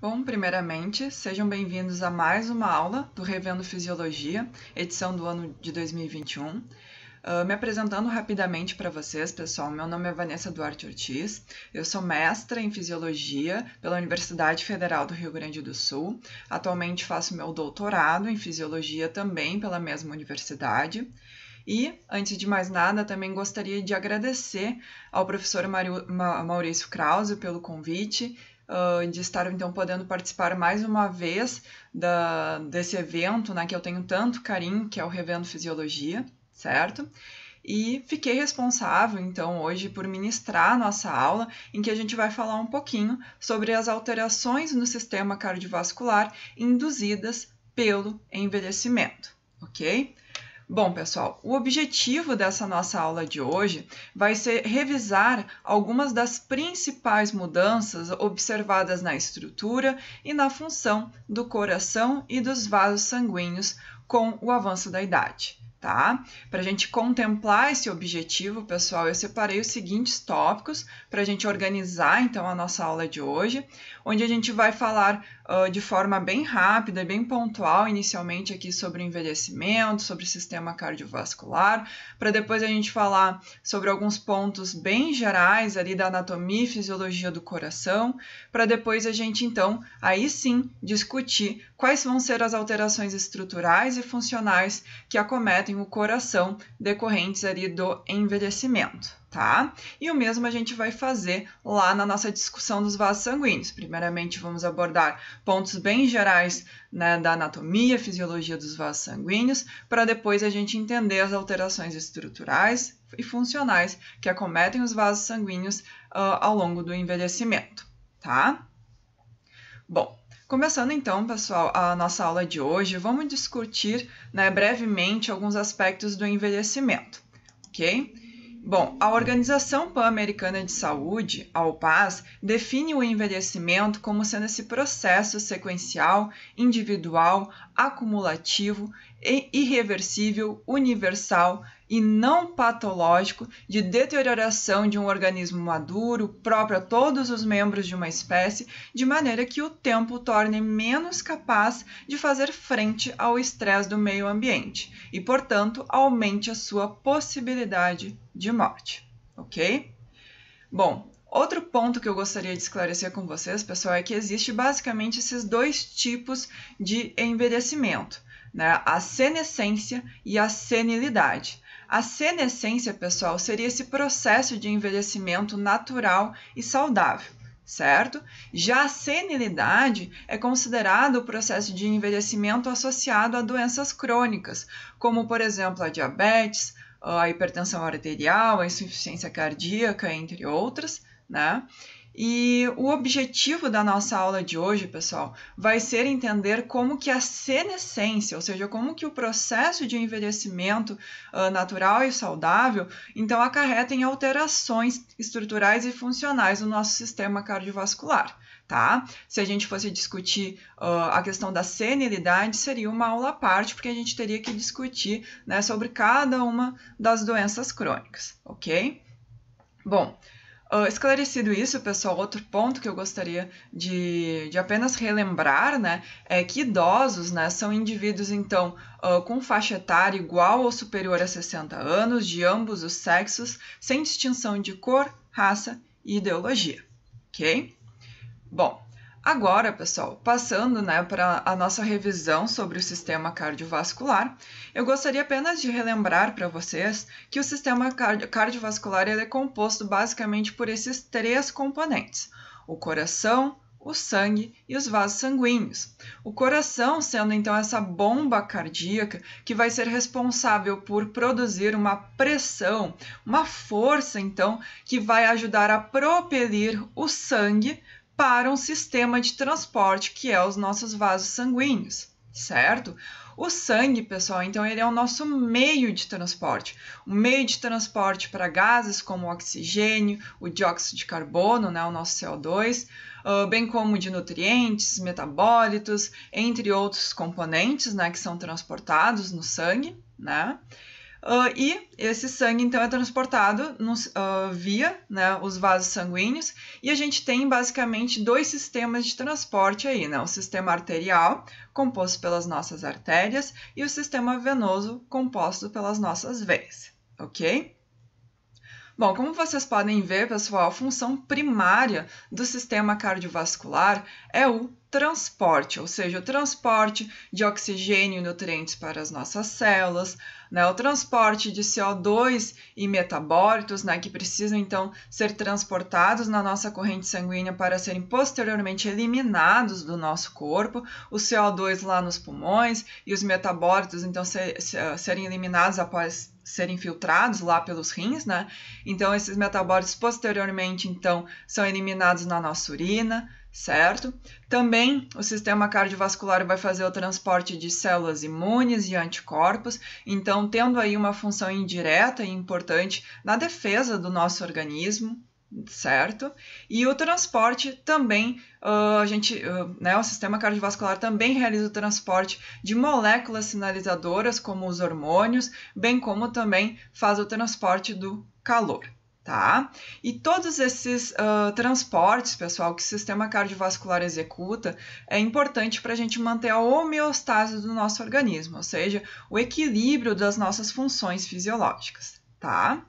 Bom, primeiramente, sejam bem-vindos a mais uma aula do Revendo Fisiologia, edição do ano de 2021. Uh, me apresentando rapidamente para vocês, pessoal, meu nome é Vanessa Duarte Ortiz, eu sou mestra em Fisiologia pela Universidade Federal do Rio Grande do Sul. Atualmente faço meu doutorado em Fisiologia também pela mesma universidade. E, antes de mais nada, também gostaria de agradecer ao professor Maurício Krause pelo convite de estar então podendo participar mais uma vez da, desse evento, né, que eu tenho tanto carinho, que é o Revendo Fisiologia, certo? E fiquei responsável então hoje por ministrar a nossa aula, em que a gente vai falar um pouquinho sobre as alterações no sistema cardiovascular induzidas pelo envelhecimento, ok? Bom, pessoal, o objetivo dessa nossa aula de hoje vai ser revisar algumas das principais mudanças observadas na estrutura e na função do coração e dos vasos sanguíneos com o avanço da idade. Tá? Para a gente contemplar esse objetivo, pessoal, eu separei os seguintes tópicos para a gente organizar então a nossa aula de hoje, onde a gente vai falar ah, de forma bem rápida e bem pontual, inicialmente aqui sobre envelhecimento, sobre sistema cardiovascular, para depois a gente falar sobre alguns pontos bem gerais ali da anatomia e fisiologia do coração, para depois a gente então aí sim discutir quais vão ser as alterações estruturais e funcionais que acometem o coração decorrentes ali do envelhecimento tá? E o mesmo a gente vai fazer lá na nossa discussão dos vasos sanguíneos. Primeiramente, vamos abordar pontos bem gerais né, da anatomia, e fisiologia dos vasos sanguíneos, para depois a gente entender as alterações estruturais e funcionais que acometem os vasos sanguíneos uh, ao longo do envelhecimento, tá? Bom, Começando então, pessoal, a nossa aula de hoje, vamos discutir né, brevemente alguns aspectos do envelhecimento, ok? Bom, a Organização Pan-Americana de Saúde, a OPAS, define o envelhecimento como sendo esse processo sequencial, individual, acumulativo, irreversível, universal, e não patológico de deterioração de um organismo maduro próprio a todos os membros de uma espécie, de maneira que o tempo o torne menos capaz de fazer frente ao estresse do meio ambiente e, portanto, aumente a sua possibilidade de morte. Ok? Bom, Outro ponto que eu gostaria de esclarecer com vocês, pessoal, é que existe basicamente esses dois tipos de envelhecimento, né? A senescência e a senilidade. A senescência, pessoal, seria esse processo de envelhecimento natural e saudável, certo? Já a senilidade é considerado o processo de envelhecimento associado a doenças crônicas, como, por exemplo, a diabetes, a hipertensão arterial, a insuficiência cardíaca, entre outras, né? E o objetivo da nossa aula de hoje, pessoal, vai ser entender como que a senescência, ou seja, como que o processo de envelhecimento uh, natural e saudável, então acarreta em alterações estruturais e funcionais no nosso sistema cardiovascular, tá? Se a gente fosse discutir uh, a questão da senilidade, seria uma aula à parte, porque a gente teria que discutir, né, sobre cada uma das doenças crônicas, ok? Bom, Uh, esclarecido isso, pessoal, outro ponto que eu gostaria de, de apenas relembrar, né, é que idosos, né, são indivíduos, então, uh, com faixa etária igual ou superior a 60 anos, de ambos os sexos, sem distinção de cor, raça e ideologia, ok? Bom, Agora, pessoal, passando né, para a nossa revisão sobre o sistema cardiovascular, eu gostaria apenas de relembrar para vocês que o sistema cardiovascular é composto basicamente por esses três componentes: o coração, o sangue e os vasos sanguíneos. O coração sendo então essa bomba cardíaca que vai ser responsável por produzir uma pressão, uma força então que vai ajudar a propelir o sangue para um sistema de transporte que é os nossos vasos sanguíneos, certo? O sangue, pessoal, então ele é o nosso meio de transporte, um meio de transporte para gases como o oxigênio, o dióxido de carbono, né, o nosso CO2, ah, bem como de nutrientes, metabólitos, entre outros componentes, né, que são transportados no sangue, né? Uh, e esse sangue então é transportado nos, uh, ah, via né, os vasos sanguíneos e a gente tem basicamente dois sistemas de transporte aí, né? o sistema arterial composto pelas nossas artérias e o sistema venoso composto pelas nossas veias, ok? Bom, como vocês podem ver, pessoal, a função primária do sistema cardiovascular é o transporte, ou seja, o transporte de oxigênio e nutrientes para as nossas células, né, o transporte de CO2 e metabólitos, né, que precisam então ser transportados na nossa corrente sanguínea para serem posteriormente eliminados do nosso corpo, o CO2 lá nos pulmões e os metabólitos então ser, ah, serem eliminados após serem filtrados lá pelos rins, né? Então esses metabólitos posteriormente então são eliminados na nossa urina, certo? Também o sistema cardiovascular vai fazer o transporte de células imunes e anticorpos, então tendo aí uma função indireta e importante na defesa do nosso organismo, certo? E o transporte também, uh, a gente, uh, né, o sistema cardiovascular também realiza o transporte de moléculas sinalizadoras, como os hormônios, bem como também faz o transporte do calor tá? E todos esses uh, transportes, pessoal, que o sistema cardiovascular executa, é importante para a gente manter a homeostase do nosso organismo, ou seja, o equilíbrio das nossas funções fisiológicas, tá?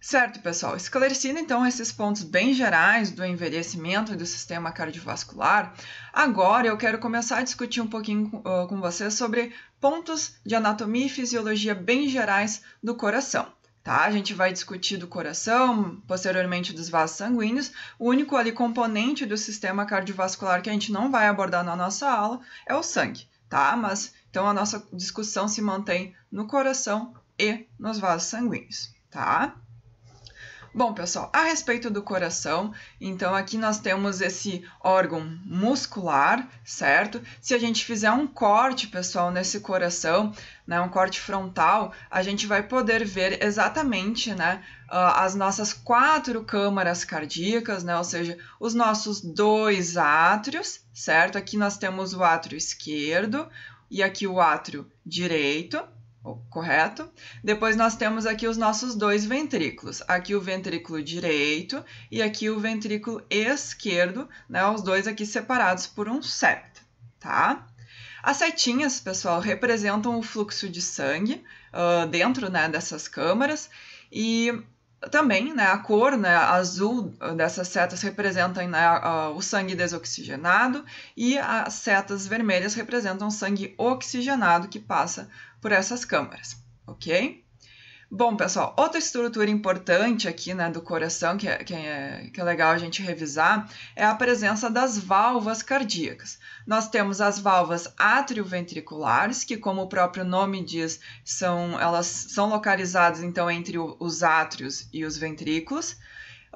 Certo, pessoal. Esclarecendo então esses pontos bem gerais do envelhecimento e do sistema cardiovascular, agora eu quero começar a discutir um pouquinho uh, com vocês sobre pontos de anatomia e fisiologia bem gerais do coração. Tá? A gente vai discutir do coração, posteriormente dos vasos sanguíneos. O único ali componente do sistema cardiovascular que a gente não vai abordar na nossa aula é o sangue, tá? Mas então a nossa discussão se mantém no coração e nos vasos sanguíneos, tá? Bom, pessoal, a respeito do coração, então aqui nós temos esse órgão muscular, certo? Se a gente fizer um corte, pessoal, nesse coração, né, um corte frontal, a gente vai poder ver exatamente, né, ah, as nossas quatro câmaras cardíacas, né, ou seja, os nossos dois átrios, certo? Aqui nós temos o átrio esquerdo e aqui o átrio direito correto? Depois nós temos aqui os nossos dois ventrículos, aqui o ventrículo direito e aqui o ventrículo esquerdo, né, os dois aqui separados por um septo, tá? As setinhas, pessoal, representam o fluxo de sangue uh, dentro né, dessas câmaras e também né, a cor né, azul dessas setas representam né, ah, o sangue desoxigenado e as setas vermelhas representam sangue oxigenado que passa por essas câmaras, ok? Bom, pessoal, outra estrutura importante aqui né, do coração, que é, que, é, que é legal a gente revisar, é a presença das valvas cardíacas. Nós temos as valvas atrioventriculares, que, como o próprio nome diz, são, elas são localizadas então entre os átrios e os ventrículos.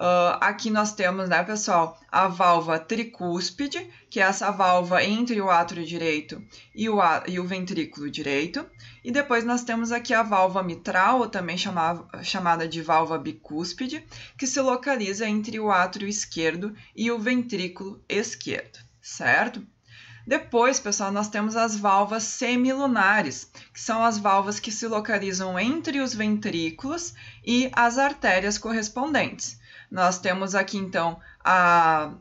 Uh, aqui nós temos, né, pessoal, a válvula tricúspide, que é essa válvula entre o átrio direito e o, e o ventrículo direito. E depois nós temos aqui a válvula mitral, ou também chamava, chamada de válvula bicúspide, que se localiza entre o átrio esquerdo e o ventrículo esquerdo, certo? Depois, pessoal, nós temos as válvulas semilunares, que são as válvulas que se localizam entre os ventrículos e as artérias correspondentes. Nós temos aqui então a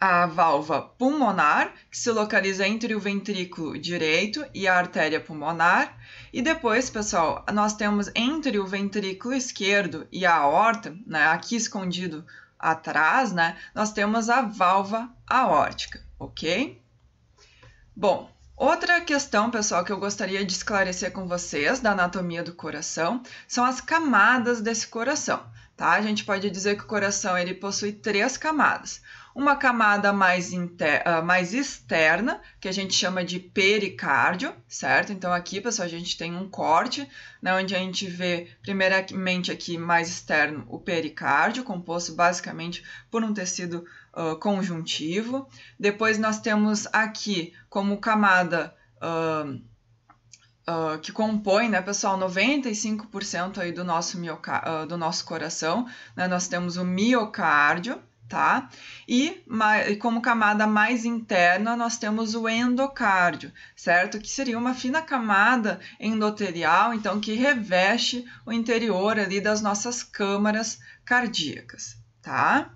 a válvula pulmonar, que se localiza entre o ventrículo direito e a artéria pulmonar. E depois, pessoal, nós temos entre o ventrículo esquerdo e a aorta, né, aqui escondido atrás, né, nós temos a válvula aórtica, ok? Bom, outra questão, pessoal, que eu gostaria de esclarecer com vocês da anatomia do coração são as camadas desse coração. Tá? A gente pode dizer que o coração ele possui três camadas. Uma camada mais, inter... Ah, mais externa, que a gente chama de pericárdio, certo? Então aqui, pessoal, a gente tem um corte, né, onde a gente vê, primeiramente aqui, mais externo, o pericárdio, composto basicamente por um tecido uh, conjuntivo. Depois nós temos aqui, como camada... Uh, ah, que compõe, né, pessoal, 95% aí do nosso, uh, do nosso coração, né, nós temos o miocárdio, tá? E, e, como camada mais interna, nós temos o endocárdio, certo? Que seria uma fina camada endotelial, então, que reveste o interior ali das nossas câmaras cardíacas, tá?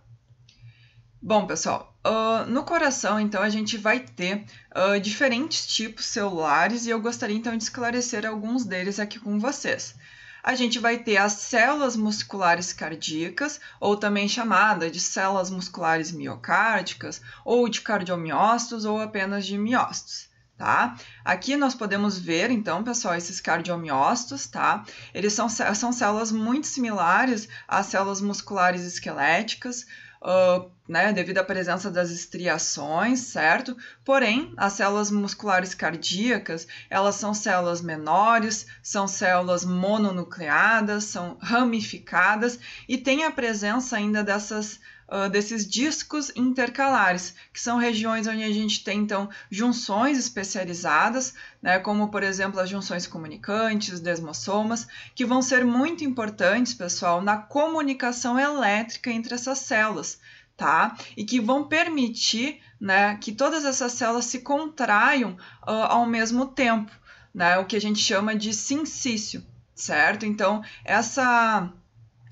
Bom, pessoal, uh, no coração, então, a gente vai ter uh, diferentes tipos celulares e eu gostaria, então, de esclarecer alguns deles aqui com vocês. A gente vai ter as células musculares cardíacas, ou também chamada de células musculares miocárdicas, ou de cardiomiócitos, ou apenas de miócitos. Tá? Aqui nós podemos ver, então, pessoal, esses cardiomiócitos, tá? Eles são, são células muito similares às células musculares esqueléticas, ah, né, devido à presença das estriações, certo? Porém, as células musculares cardíacas, elas são células menores, são células mononucleadas, são ramificadas e tem a presença ainda dessas uh, desses discos intercalares, que são regiões onde a gente tem então junções especializadas, né, como por exemplo as junções comunicantes, desmosomas, que vão ser muito importantes, pessoal, na comunicação elétrica entre essas células, tá? E que vão permitir né, que todas essas células se contraiam uh, ao mesmo tempo, né, o que a gente chama de sincício, certo? Então, essa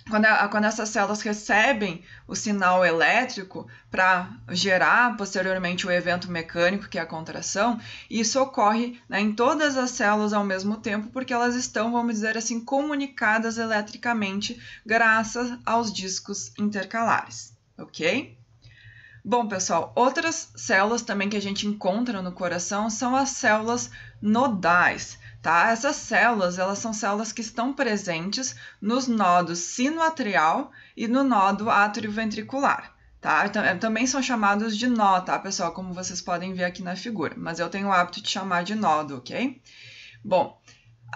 quando, a, quando essas células recebem o sinal elétrico para gerar posteriormente o evento mecânico, que é a contração, isso ocorre né, em todas as células ao mesmo tempo, porque elas estão, vamos dizer assim, comunicadas eletricamente graças aos discos intercalares, ok? Bom, pessoal, outras células também que a gente encontra no coração são as células nodais. Tá? Essas células, elas são células que estão presentes nos nodos sinoatrial e no nodo atrioventricular. Tá? Então, eh, também são chamados de nó, tá, pessoal? Como vocês podem ver aqui na figura. Mas eu tenho o hábito de chamar de nodo, ok? Bom,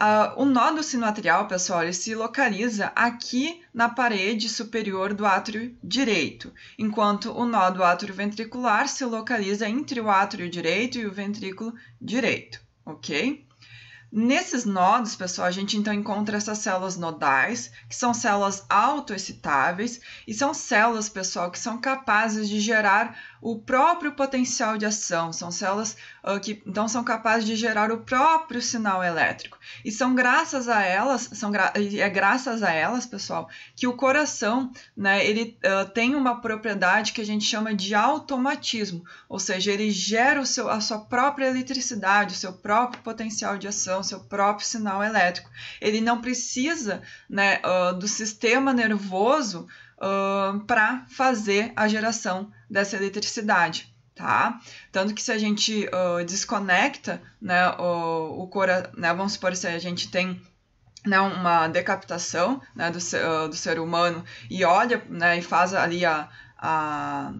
uh, o nodo sinoatrial, pessoal, ele se localiza aqui na parede superior do átrio direito, enquanto o nó do átrio ventricular se localiza entre o átrio direito e o ventrículo direito, ok? Nesses nodos, pessoal, a gente então encontra essas células nodais, que são células autoexcitáveis, e são células, pessoal, que são capazes de gerar o próprio potencial de ação. São células uh, que então são capazes de gerar o próprio sinal elétrico. E são graças a elas, são gra é graças a elas, pessoal, que o coração, né, ele uh, tem uma propriedade que a gente chama de automatismo, ou seja, ele gera o seu, a sua própria eletricidade, o seu próprio potencial de ação, seu próprio sinal elétrico. Ele não precisa, né, uh, do sistema nervoso uh, para fazer a geração dessa eletricidade. Tá? Tanto que se a gente uh, desconecta né, o, o cora, né, vamos supor, se a gente tem né, uma decapitação né, do, ser, uh, do ser humano e olha né, e faz ali a, a,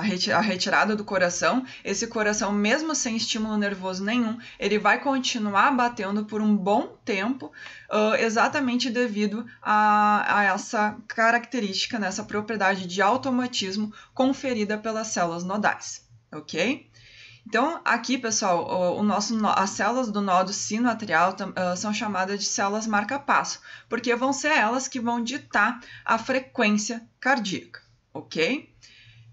a, reti a retirada do coração, esse coração, mesmo sem estímulo nervoso nenhum, ele vai continuar batendo por um bom tempo, uh, exatamente devido a, a essa característica, nessa né, propriedade de automatismo conferida pelas células nodais, ok? Então, aqui, pessoal, o, nosso, as células do nodo sinoatrial uh, são chamadas de células marca-passo, porque vão ser elas que vão ditar a frequência cardíaca, ok?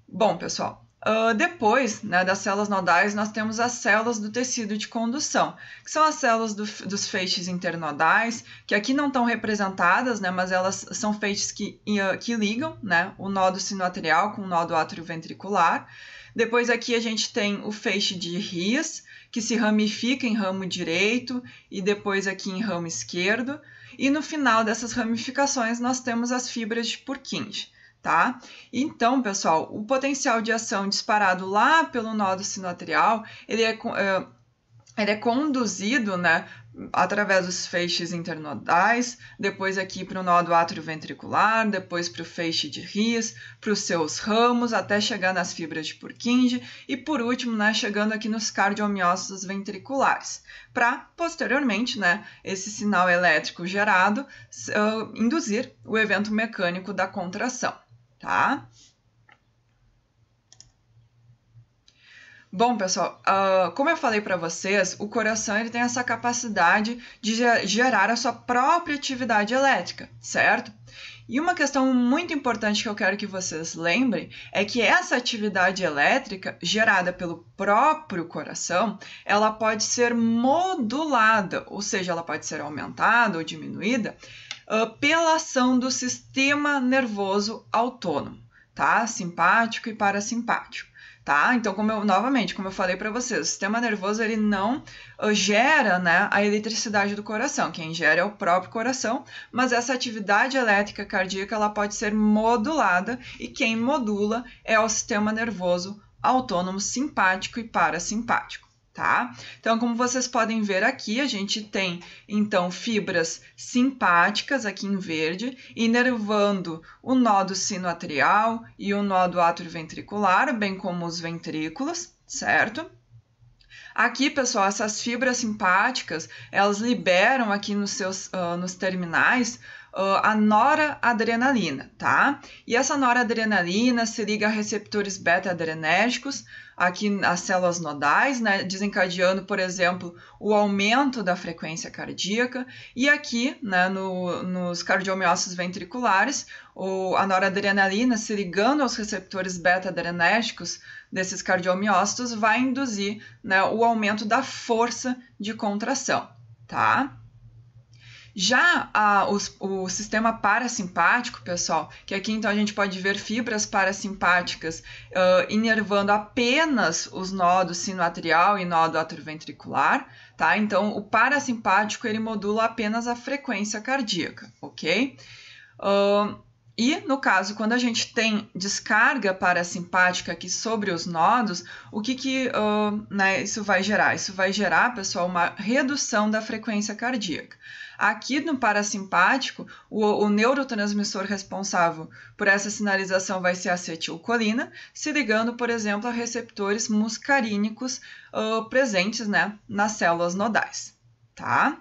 Bom, pessoal, uh, depois né, das células nodais, nós temos as células do tecido de condução, que são as células do, dos feixes internodais, que aqui não estão representadas, né, mas elas são feixes que, ah, que ligam né, o nodo sinoatrial com o nodo atrioventricular. Depois aqui a gente tem o feixe de rias, que se ramifica em ramo direito e depois aqui em ramo esquerdo. E no final dessas ramificações nós temos as fibras de Purkinje tá? Então, pessoal, o potencial de ação disparado lá pelo nodo sinoatrial, ele é, eh, ele é conduzido, né, através dos feixes internodais, depois aqui para o nodo atrioventricular, depois para o feixe de Ries, para os seus ramos, até chegar nas fibras de Purkinje e por último, né, chegando aqui nos cardiomiócitos ventriculares, para posteriormente, né, esse sinal elétrico gerado uh, induzir o evento mecânico da contração tá? Bom, pessoal, uh, como eu falei para vocês, o coração ele tem essa capacidade de gerar a sua própria atividade elétrica, certo? E uma questão muito importante que eu quero que vocês lembrem é que essa atividade elétrica gerada pelo próprio coração, ela pode ser modulada, ou seja, ela pode ser aumentada ou diminuída ah, pela ação do sistema nervoso autônomo, tá? Simpático e parasimpático. Tá? Então, como eu, novamente, como eu falei para vocês, o sistema nervoso ele não ah, gera né, a eletricidade do coração, quem gera é o próprio coração, mas essa atividade elétrica cardíaca ela pode ser modulada e quem modula é o sistema nervoso autônomo simpático e parasimpático tá? Então, como vocês podem ver aqui, a gente tem então fibras simpáticas aqui em verde, inervando o nodo sinoatrial e o nodo atrioventricular, bem como os ventrículos, certo? Aqui, pessoal, essas fibras simpáticas, elas liberam aqui nos seus uh, nos terminais uh, a noradrenalina, tá? E essa noradrenalina se liga a receptores beta-adrenérgicos, aqui nas células nodais, né, desencadeando, por exemplo, o aumento da frequência cardíaca, e aqui né, no, nos cardiomiócitos ventriculares, o, a noradrenalina se ligando aos receptores beta-adrenérgicos desses cardiomiócitos vai induzir né, o aumento da força de contração, tá? Já a, o sistema parasimpático, pessoal, que aqui então a gente pode ver fibras parasimpáticas uh, inervando apenas os nodos sinoatrial e nodo atroventricular, tá? Então, o parasimpático ele modula apenas a frequência cardíaca, ok? Uh, e, no caso, quando a gente tem descarga parasimpática aqui sobre os nodos, o que, que uh, né, isso vai gerar? Isso vai gerar, pessoal, uma redução da frequência cardíaca. Aqui no parasimpático, o, o neurotransmissor responsável por essa sinalização vai ser a acetilcolina, se ligando, por exemplo, a receptores muscarínicos uh, presentes né, nas células nodais. Tá?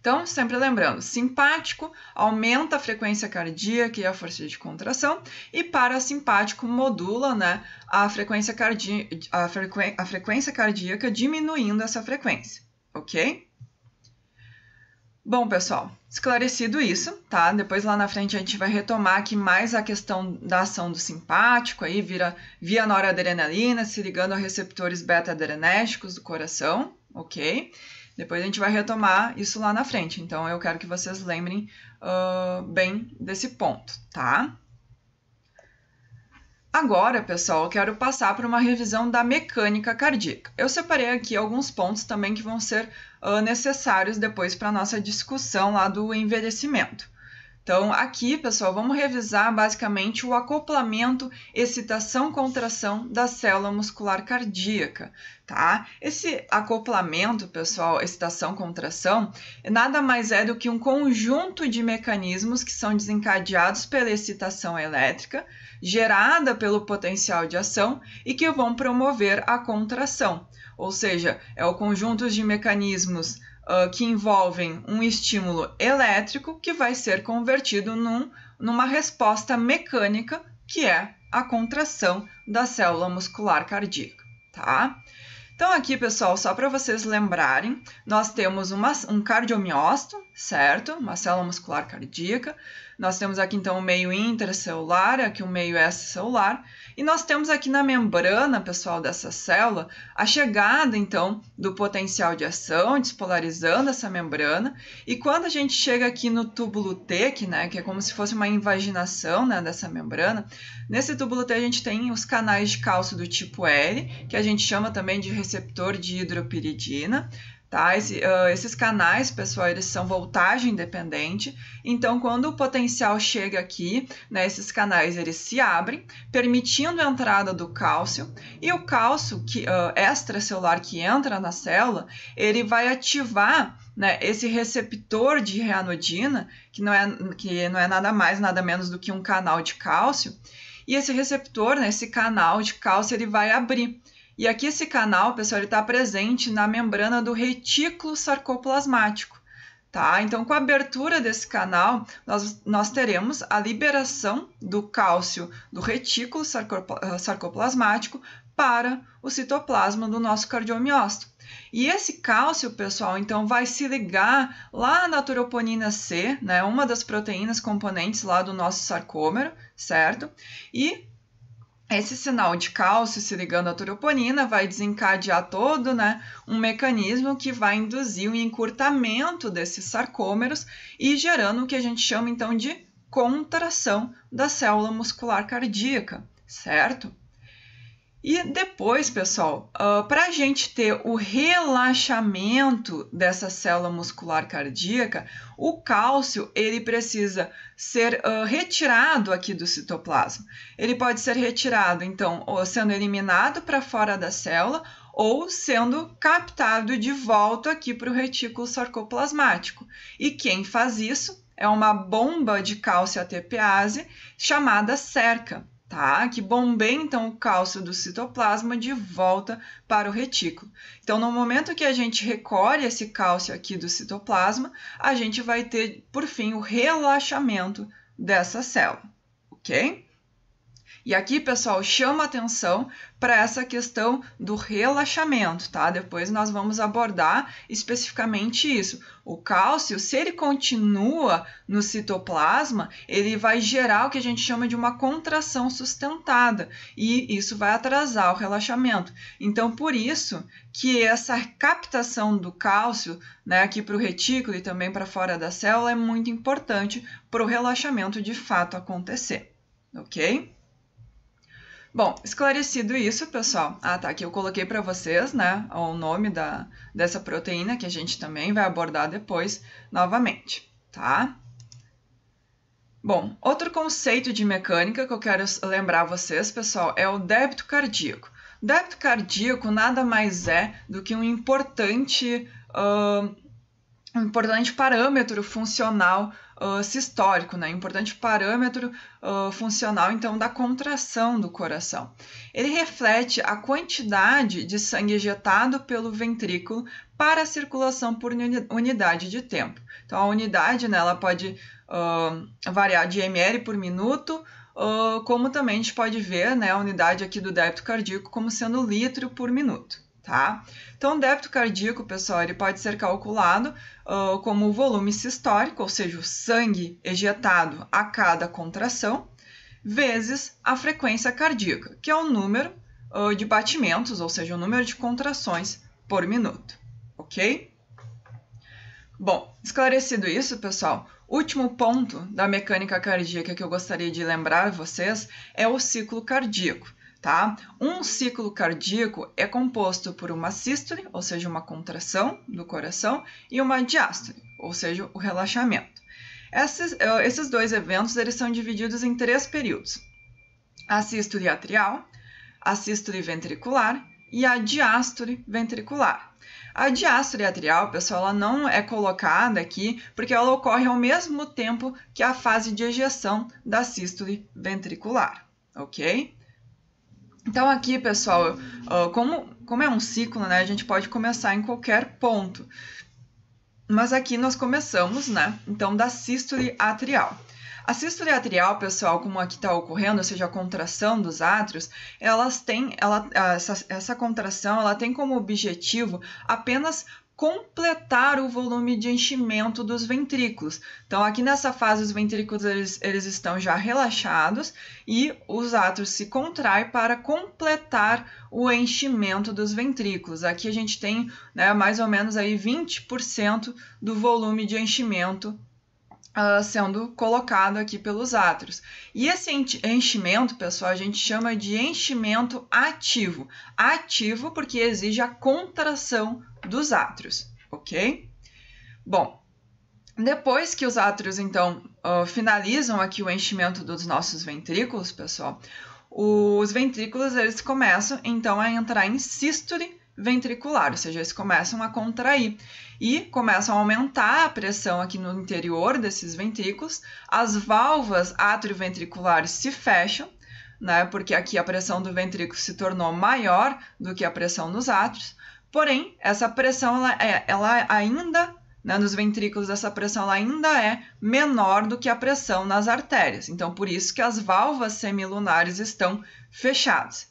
Então, sempre lembrando, simpático aumenta a frequência cardíaca e a força de contração, e parasimpático modula né, a, frequência a, frequ a frequência cardíaca, diminuindo essa frequência, ok? Bom, pessoal, esclarecido isso, tá? Depois lá na frente a gente vai retomar aqui mais a questão da ação do simpático, aí vira via noradrenalina, se ligando a receptores beta-adrenérgicos do coração, ok? Depois a gente vai retomar isso lá na frente. Então eu quero que vocês lembrem uh, bem desse ponto, tá? Agora, pessoal, eu quero passar para uma revisão da mecânica cardíaca. Eu separei aqui alguns pontos também que vão ser uh, necessários depois para a nossa discussão lá do envelhecimento. Então, aqui, pessoal, vamos revisar basicamente o acoplamento excitação-contração da célula muscular cardíaca, tá? Esse acoplamento, pessoal, excitação-contração, nada mais é do que um conjunto de mecanismos que são desencadeados pela excitação elétrica, gerada pelo potencial de ação e que vão promover a contração. Ou seja, é o conjunto de mecanismos uh, que envolvem um estímulo elétrico que vai ser convertido num, numa resposta mecânica, que é a contração da célula muscular cardíaca, tá? Então, aqui, pessoal, só para vocês lembrarem, nós temos uma, um cardiomiócito, certo? Uma célula muscular cardíaca. Nós temos aqui então o meio intracelular, aqui o meio extracelular, e nós temos aqui na membrana, pessoal, dessa célula, a chegada então do potencial de ação, despolarizando essa membrana. E quando a gente chega aqui no túbulo T, que, né, que é como se fosse uma invaginação né, dessa membrana, nesse túbulo T a gente tem os canais de cálcio do tipo L, que a gente chama também de receptor de hidropiridina Tá? Esse, uh, esses canais, pessoal, eles são voltagem dependente. Então, quando o potencial chega aqui, né, esses canais eles se abrem, permitindo a entrada do cálcio. E o cálcio que, uh, extracelular que entra na célula, ele vai ativar né, esse receptor de reanodina, que não, é, que não é nada mais, nada menos do que um canal de cálcio. E esse receptor, né, esse canal de cálcio, ele vai abrir. E aqui esse canal, pessoal, ele está presente na membrana do retículo sarcoplasmático. Tá? Então, com a abertura desse canal, nós, nós teremos a liberação do cálcio do retículo sarcoplasmático para o citoplasma do nosso cardiomiócito. E esse cálcio, pessoal, então vai se ligar lá na turoponina C, né, uma das proteínas componentes lá do nosso sarcômero, certo? E esse sinal de cálcio se ligando à troponina vai desencadear todo né, um mecanismo que vai induzir o um encurtamento desses sarcômeros e gerando o que a gente chama então de contração da célula muscular cardíaca, certo? E depois, pessoal, uh, ah, para a gente ter o relaxamento dessa célula muscular cardíaca, o cálcio ele precisa ser uh, retirado aqui do citoplasma. Ele pode ser retirado, então, ou sendo eliminado para fora da célula ou sendo captado de volta aqui para o retículo sarcoplasmático. E quem faz isso é uma bomba de cálcio ATPase chamada cerca tá? Que bombeia então o cálcio do citoplasma de volta para o retículo. Então, no momento que a gente recolhe esse cálcio aqui do citoplasma, a gente vai ter, por fim, o relaxamento dessa célula, ok? E aqui, pessoal, chama atenção para essa questão do relaxamento, tá? Depois nós vamos abordar especificamente isso. O cálcio, se ele continua no citoplasma, ele vai gerar o que a gente chama de uma contração sustentada e isso vai atrasar o relaxamento. Então, por isso que essa captação do cálcio, né, aqui para o retículo e também para fora da célula é muito importante para o relaxamento de fato acontecer, ok? Bom, esclarecido isso, pessoal. Ah, tá. Aqui eu coloquei para vocês, né, o nome da, dessa proteína que a gente também vai abordar depois novamente, tá? Bom, outro conceito de mecânica que eu quero lembrar vocês, pessoal, é o débito cardíaco. O débito cardíaco nada mais é do que um importante, uh, um importante parâmetro funcional uh, sistólico, né? importante parâmetro uh, funcional então da contração do coração. Ele reflete a quantidade de sangue ejetado pelo ventrículo para a circulação por unidade de tempo. Então a unidade né, ela pode uh, variar de ml por minuto, como também a gente pode ver né, a unidade aqui do débito cardíaco como sendo litro por minuto tá? Então, o débito cardíaco, pessoal, ele pode ser calculado uh, como o volume sistólico, ou seja, o sangue ejetado a cada contração, vezes a frequência cardíaca, que é o número uh, de batimentos, ou seja, o número de contrações por minuto, ok? Bom, esclarecido isso, pessoal, último ponto da mecânica cardíaca que eu gostaria de lembrar vocês é o ciclo cardíaco tá? Um ciclo cardíaco é composto por uma sístole, ou seja, uma contração do coração, e uma diástole, ou seja, o relaxamento. Esses, eh, esses dois eventos eles são divididos em três períodos: a sístole atrial, a sístole ventricular e a diástole ventricular. A diástole atrial, pessoal, ela não é colocada aqui porque ela ocorre ao mesmo tempo que a fase de ejeção da sístole ventricular, ok? Então aqui, pessoal, como, como é um ciclo, né, a gente pode começar em qualquer ponto. Mas aqui nós começamos, né, então da sístole atrial. A sístole atrial, pessoal, como aqui está ocorrendo, ou seja, a contração dos átrios, elas têm, ela, essa, essa contração ela tem como objetivo apenas completar o volume de enchimento dos ventrículos. Então, aqui nessa fase, os ventrículos eles, eles estão já relaxados e os átrios se contraem para completar o enchimento dos ventrículos. Aqui a gente tem né, mais ou menos aí 20% do volume de enchimento Uh, sendo colocado aqui pelos átrios. E esse enchimento, pessoal, a gente chama de enchimento ativo. Ativo porque exige a contração dos átrios, ok? Bom, depois que os átrios, então, uh, finalizam aqui o enchimento dos nossos ventrículos, pessoal, os ventrículos, eles começam, então, a entrar em sístole ventricular, ou seja, eles começam a contrair e começam a aumentar a pressão aqui no interior desses ventrículos. As válvulas atrioventriculares se fecham, né, porque aqui a pressão do ventrículo se tornou maior do que a pressão nos átrios. Porém, essa pressão ela, é, ela ainda, né, nos ventrículos, essa pressão ela ainda é menor do que a pressão nas artérias. Então, por isso que as válvulas semilunares estão fechadas.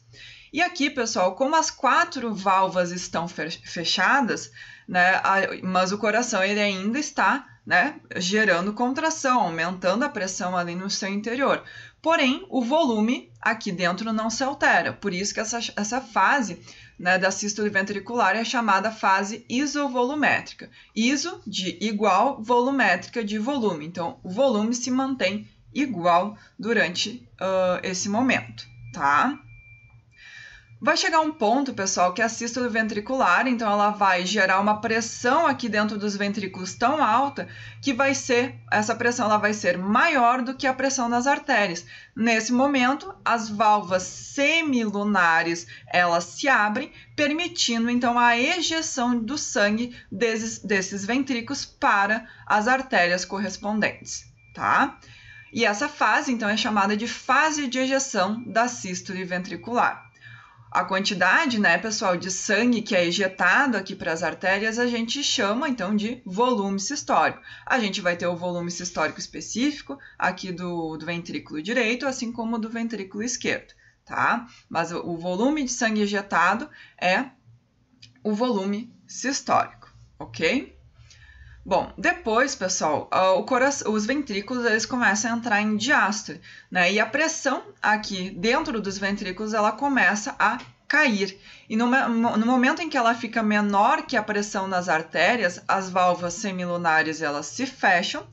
E aqui, pessoal, como as quatro válvulas estão fechadas, né, a, mas o coração ele ainda está né, gerando contração, aumentando a pressão ali no seu interior. Porém, o volume aqui dentro não se altera, por isso que essa, essa fase né, da sístole ventricular é chamada fase isovolumétrica. Iso de igual, volumétrica de volume. Então, o volume se mantém igual durante uh, esse momento, tá? Vai chegar um ponto, pessoal, que a sístole ventricular, então ela vai gerar uma pressão aqui dentro dos ventrículos tão alta que vai ser essa pressão ela vai ser maior do que a pressão das artérias. Nesse momento, as válvulas semilunares, elas se abrem, permitindo então a ejeção do sangue desses, desses ventrículos para as artérias correspondentes, tá? E essa fase, então, é chamada de fase de ejeção da sístole ventricular. A quantidade, né, pessoal, de sangue que é ejetado aqui para as artérias, a gente chama então de volume sistólico. A gente vai ter o volume sistólico específico aqui do, do ventrículo direito, assim como do ventrículo esquerdo, tá? Mas o volume de sangue ejetado é o volume sistólico, ok? Bom, depois, pessoal, o coração, os ventrículos eles começam a entrar em diástole, né? E a pressão aqui dentro dos ventrículos ela começa a cair. E no, no, momento em que ela fica menor que a pressão nas artérias, as válvulas semilunares elas se fecham.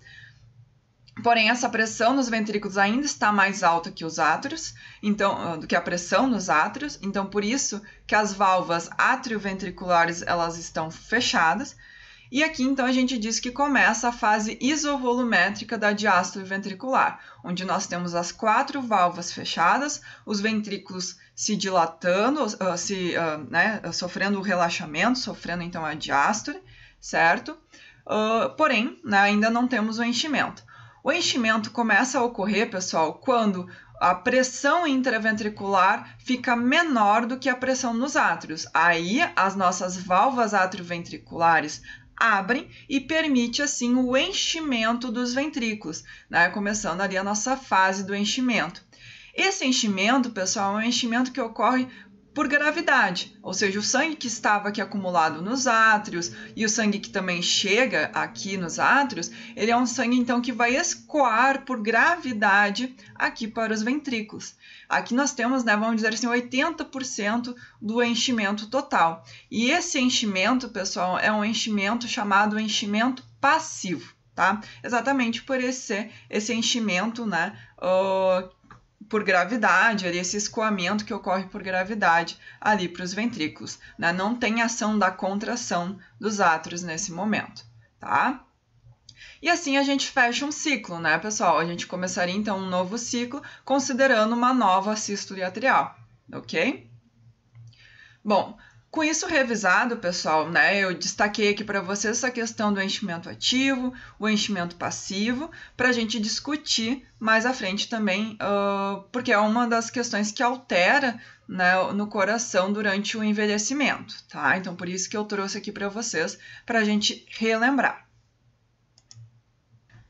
Porém, essa pressão nos ventrículos ainda está mais alta que os átrios, então, ah, do que a pressão nos átrios. Então, por isso que as válvulas atrioventriculares elas estão fechadas e aqui então a gente diz que começa a fase isovolumétrica da diástole ventricular, onde nós temos as quatro válvulas fechadas, os ventrículos se dilatando, ah, se, ah, né, sofrendo o relaxamento, sofrendo então a diástole, certo? Ah, porém, né, ainda não temos o enchimento. O enchimento começa a ocorrer, pessoal, quando a pressão intraventricular fica menor do que a pressão nos átrios. Aí as nossas válvulas atrioventriculares abrem e permite assim o enchimento dos ventrículos, né? começando ali a nossa fase do enchimento. Esse enchimento, pessoal, é um enchimento que ocorre por gravidade, ou seja, o sangue que estava aqui acumulado nos átrios e o sangue que também chega aqui nos átrios, ele é um sangue então que vai escoar por gravidade aqui para os ventrículos. Aqui nós temos, né, vamos dizer assim, 80% do enchimento total. E esse enchimento, pessoal, é um enchimento chamado enchimento passivo, tá? Exatamente por esse, esse enchimento, né, uh, por gravidade, ali, esse escoamento que ocorre por gravidade ali para os ventrículos. Né? Não tem ação da contração dos átrios nesse momento, tá? E assim a gente fecha um ciclo, né, pessoal? A gente começaria então um novo ciclo considerando uma nova sístole atrial, ok? Bom, com isso revisado, pessoal, né, eu destaquei aqui para vocês essa questão do enchimento ativo, o enchimento passivo, para a gente discutir mais à frente também, uh, porque é uma das questões que altera né, no coração durante o envelhecimento, tá? Então, por isso que eu trouxe aqui para vocês, para a gente relembrar.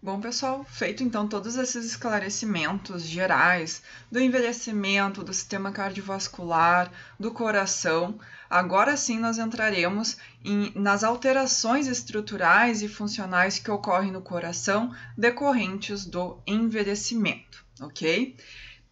Bom, pessoal, feito então todos esses esclarecimentos gerais do envelhecimento, do sistema cardiovascular, do coração, agora sim nós entraremos em, nas alterações estruturais e funcionais que ocorrem no coração decorrentes do envelhecimento, ok?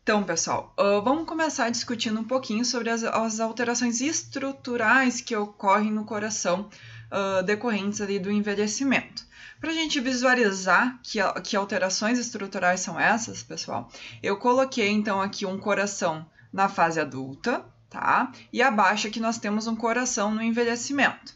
Então, pessoal, ah, vamos começar discutindo um pouquinho sobre as, as alterações estruturais que ocorrem no coração uh, decorrentes ali do envelhecimento. Para a gente visualizar que, que alterações estruturais são essas, pessoal, eu coloquei então aqui um coração na fase adulta, tá? E abaixo aqui nós temos um coração no envelhecimento.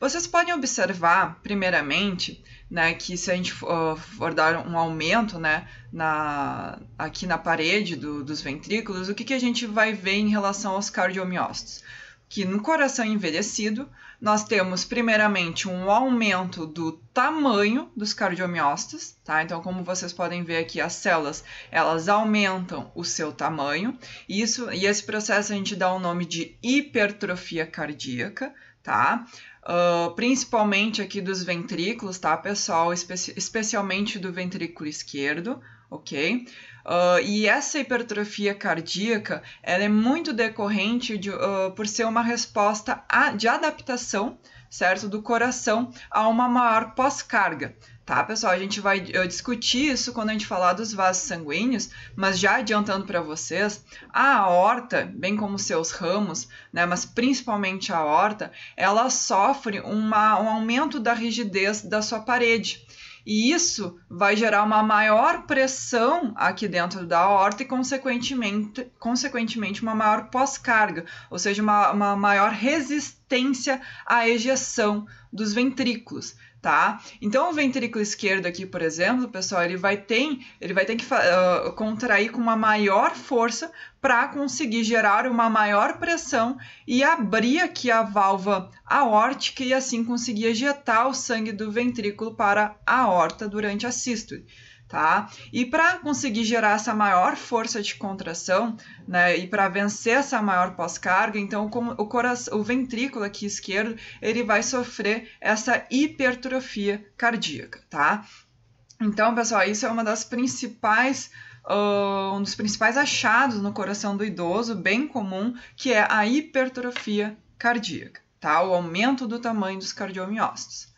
Vocês podem observar, primeiramente, né, que se a gente ah, for, dar um aumento né, na, aqui na parede do, dos ventrículos, o que, que a gente vai ver em relação aos cardiomiócitos? Que no coração envelhecido, nós temos primeiramente um aumento do tamanho dos cardiomiócitos, tá? Então, como vocês podem ver aqui, as células, elas aumentam o seu tamanho. E isso e esse processo a gente dá o nome de hipertrofia cardíaca, tá? Uh, principalmente aqui dos ventrículos, tá, pessoal? Espe especialmente do ventrículo esquerdo, ok? Uh, e essa hipertrofia cardíaca, ela é muito decorrente de, uh, por ser uma resposta a, de adaptação, certo, do coração a uma maior pós-carga. Tá, pessoal, a gente vai discutir isso quando a gente falar dos vasos sanguíneos, mas já adiantando para vocês, a aorta, bem como seus ramos, né, mas principalmente a aorta, ela sofre uma, um aumento da rigidez da sua parede. E isso vai gerar uma maior pressão aqui dentro da aorta e, consequentemente, consequentemente uma maior pós-carga, ou seja, uma, uma maior resistência à ejeção dos ventrículos tá? Então o ventrículo esquerdo aqui, por exemplo, pessoal, ele vai ter, ele vai ter que uh, contrair com uma maior força para conseguir gerar uma maior pressão e abrir aqui a válvula aórtica e assim conseguir ejetar o sangue do ventrículo para a aorta durante a sístole. Tá? E para conseguir gerar essa maior força de contração, né, e para vencer essa maior pós-carga, então o, coração, o ventrículo aqui esquerdo, ele vai sofrer essa hipertrofia cardíaca, tá? Então, pessoal, isso é uma das principais uh, um dos principais achados no coração do idoso, bem comum, que é a hipertrofia cardíaca, tá? O aumento do tamanho dos cardiomiócitos.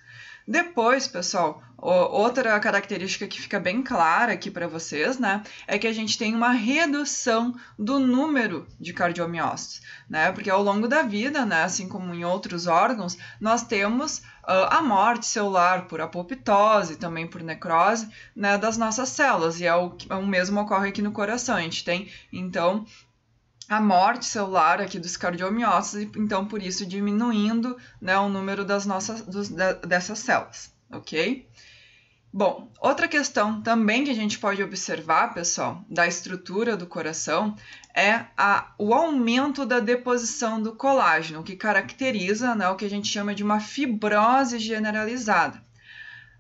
Depois, pessoal, outra característica que fica bem clara aqui para vocês, né, é que a gente tem uma redução do número de cardiomiócitos, né, porque ao longo da vida, né, assim como em outros órgãos, nós temos uh, a morte celular por apoptose, também por necrose, né, das nossas células, e é o, é o mesmo ocorre aqui no coração, a gente tem, então, a morte celular aqui dos cardiomiócitos, então por isso diminuindo né, o número das nossas, dos, dessas células, ok? Bom, outra questão também que a gente pode observar, pessoal, da estrutura do coração é a, o aumento da deposição do colágeno, que caracteriza né, o que a gente chama de uma fibrose generalizada.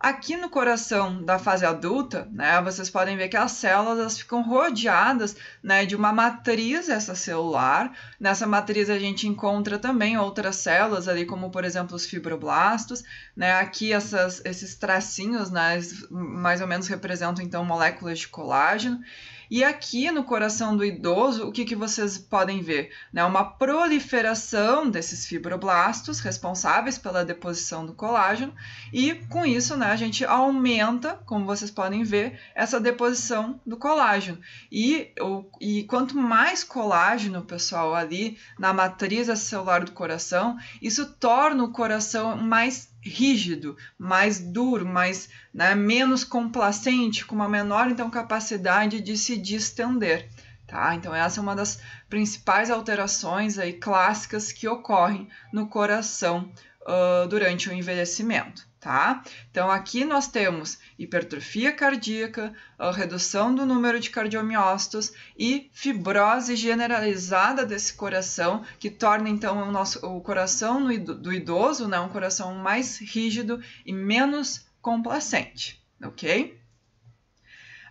Aqui no coração da fase adulta, né, vocês podem ver que as células ficam rodeadas né, de uma matriz essa celular. Nessa matriz a gente encontra também outras células ali, como por exemplo os fibroblastos. Né? Aqui essas, esses tracinhos né, mais ou menos representam então moléculas de colágeno. E aqui no coração do idoso, o que, que vocês podem ver? Né? Uma proliferação desses fibroblastos responsáveis pela deposição do colágeno, e com isso né, a gente aumenta, como vocês podem ver, essa deposição do colágeno. E, o, e quanto mais colágeno, pessoal, ali na matriz celular do coração, isso torna o coração mais rígido, mais duro, mais né, menos complacente, com uma menor então capacidade de se distender. Tá? Então essa é uma das principais alterações aí clássicas que ocorrem no coração uh, durante o envelhecimento tá? Então aqui nós temos hipertrofia cardíaca, redução do número de cardiomiócitos e fibrose generalizada desse coração, que torna então o nosso o coração do idoso, né, um coração mais rígido e menos complacente, OK?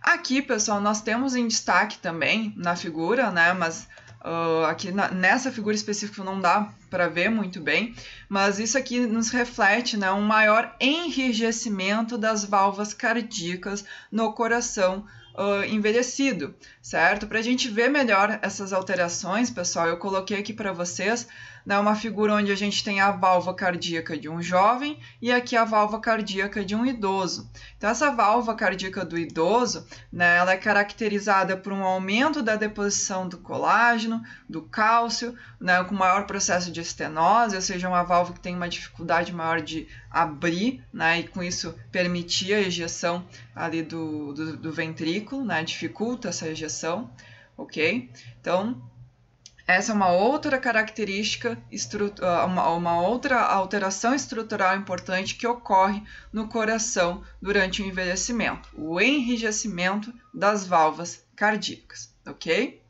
Aqui, pessoal, nós temos em destaque também na figura, né, mas Uh, aqui na, nessa figura específica não dá para ver muito bem, mas isso aqui nos reflete né, um maior enrijecimento das válvulas cardíacas no coração Uh, envelhecido, certo? Para a gente ver melhor essas alterações, pessoal, eu coloquei aqui para vocês né, uma figura onde a gente tem a valva cardíaca de um jovem e aqui a valva cardíaca de um idoso. Então, essa valva cardíaca do idoso, né, ela é caracterizada por um aumento da deposição do colágeno, do cálcio, né, com maior processo de estenose, ou seja, uma valva que tem uma dificuldade maior de abrir, né, e com isso permitir a ejeção ali do, do, do ventrículo, né, dificulta essa ejeção, ok? Então, essa é uma outra característica, ah, uma, outra alteração estrutural importante que ocorre no coração durante o envelhecimento, o enrijecimento das valvas cardíacas, ok?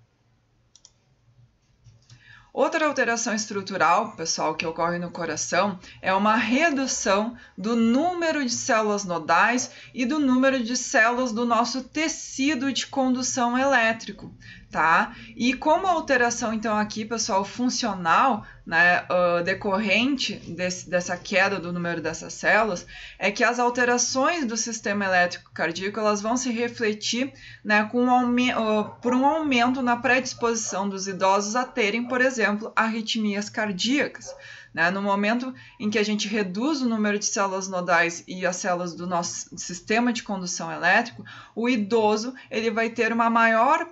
Outra alteração estrutural, pessoal, que ocorre no coração é uma redução do número de células nodais e do número de células do nosso tecido de condução elétrico tá? E como a alteração, então, aqui, pessoal, funcional, né, uh, decorrente desse, dessa queda do número dessas células, é que as alterações do sistema elétrico cardíaco elas vão se refletir né, com um uh, por um aumento na predisposição dos idosos a terem, por exemplo, arritmias cardíacas. Né? No momento em que a gente reduz o número de células nodais e as células do nosso sistema de condução elétrico, o idoso ele vai ter uma maior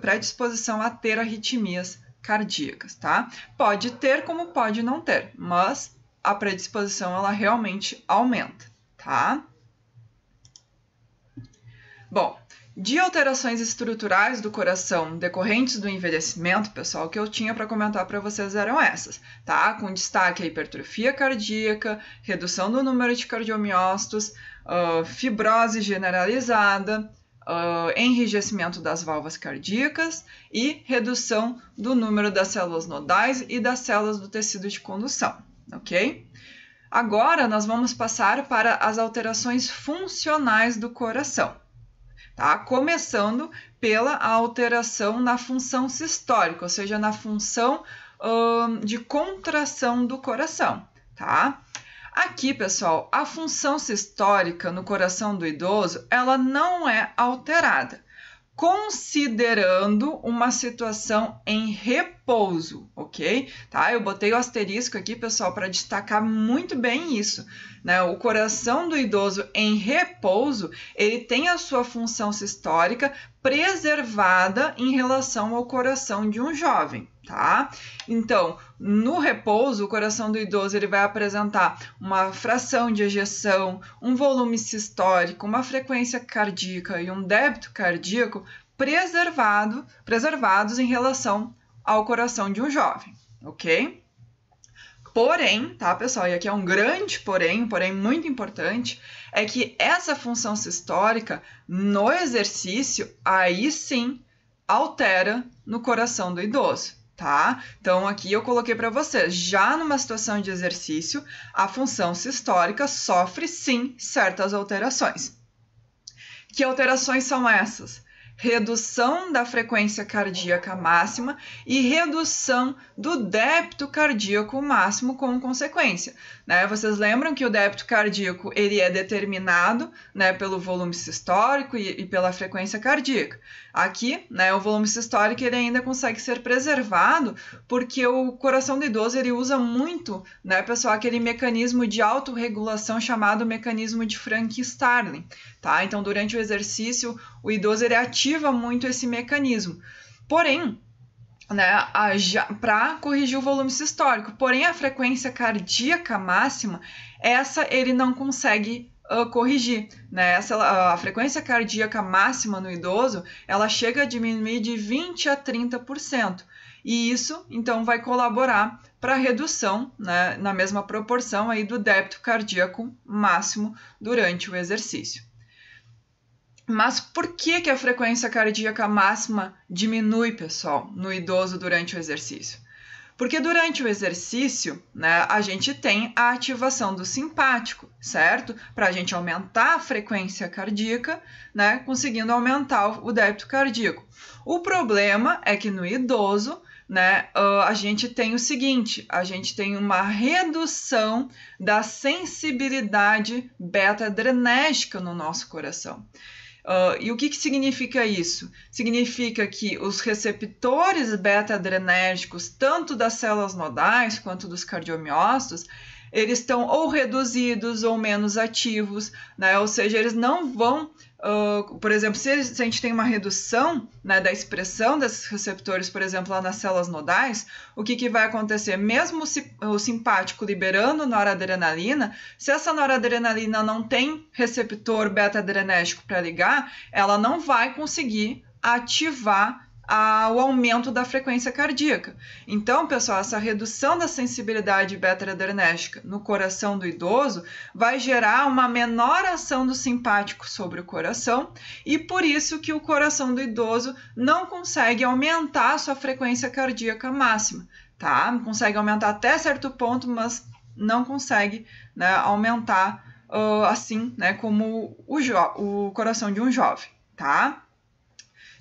predisposição a ter arritmias cardíacas, tá? Pode ter como pode não ter, mas a predisposição ela realmente aumenta, tá? Bom, de alterações estruturais do coração decorrentes do envelhecimento, pessoal, que eu tinha para comentar para vocês eram essas, tá? Com destaque a hipertrofia cardíaca, redução do número de cardiomiócitos, uh, fibrose generalizada, uh, enrijecimento das valvas cardíacas e redução do número das células nodais e das células do tecido de condução, ok? Agora nós vamos passar para as alterações funcionais do coração tá? Começando pela alteração na função sistólica, ou seja, na função hum, de contração do coração, tá? Aqui, pessoal, a função sistólica no coração do idoso, ela não é alterada, considerando uma situação em repouso, ok? Tá? Eu botei o asterisco aqui, pessoal, para destacar muito bem isso né? O coração do idoso em repouso, ele tem a sua função sistólica preservada em relação ao coração de um jovem, tá? Então, no repouso, o coração do idoso ele vai apresentar uma fração de ejeção, um volume sistólico, uma frequência cardíaca e um débito cardíaco preservado, preservados em relação ao coração de um jovem, ok? Porém, tá, pessoal, e aqui é um grande porém, porém muito importante, é que essa função sistólica, no exercício, aí sim altera no coração do idoso, tá? Então aqui eu coloquei para vocês, já numa situação de exercício, a função sistólica sofre sim certas alterações. Que alterações são essas? redução da frequência cardíaca máxima e redução do débito cardíaco máximo como consequência. Né? Vocês lembram que o débito cardíaco ele é determinado né, pelo volume sistólico e, e pela frequência cardíaca. Aqui, né, o volume sistólico ele ainda consegue ser preservado porque o coração do idoso ele usa muito, né, pessoal, aquele mecanismo de autorregulação chamado mecanismo de Frank-Starling. Tá? Então, durante o exercício, o idoso ele ativa muito esse mecanismo. Porém, né, para corrigir o volume sistólico. Porém, a frequência cardíaca máxima, essa ele não consegue uh, corrigir. Né? Essa, uh, a frequência cardíaca máxima no idoso, ela chega a diminuir de 20 a 30%. E isso, então, vai colaborar para a redução, né, na mesma proporção aí do débito cardíaco máximo durante o exercício. Mas por que, que a frequência cardíaca máxima diminui, pessoal, no idoso durante o exercício? Porque durante o exercício, né, a gente tem a ativação do simpático, certo? Para a gente aumentar a frequência cardíaca, né, conseguindo aumentar o débito cardíaco. O problema é que no idoso, né, a gente tem o seguinte: a gente tem uma redução da sensibilidade beta-adrenérgica no nosso coração. Uh, e o que, que significa isso? Significa que os receptores beta-adrenérgicos, tanto das células nodais quanto dos cardiomiócitos, eles estão ou reduzidos ou menos ativos, né? ou seja, eles não vão ah, por exemplo, se, a gente tem uma redução né, da expressão desses receptores, por exemplo, lá nas células nodais, o que, que vai acontecer? Mesmo o simpático liberando noradrenalina, se essa noradrenalina não tem receptor beta-adrenérgico para ligar, ela não vai conseguir ativar ao aumento da frequência cardíaca. Então, pessoal, essa redução da sensibilidade beta-adrenérgica no coração do idoso vai gerar uma menor ação do simpático sobre o coração e por isso que o coração do idoso não consegue aumentar a sua frequência cardíaca máxima, tá? Consegue aumentar até certo ponto, mas não consegue né, aumentar uh, assim, né, como o, o coração de um jovem, tá?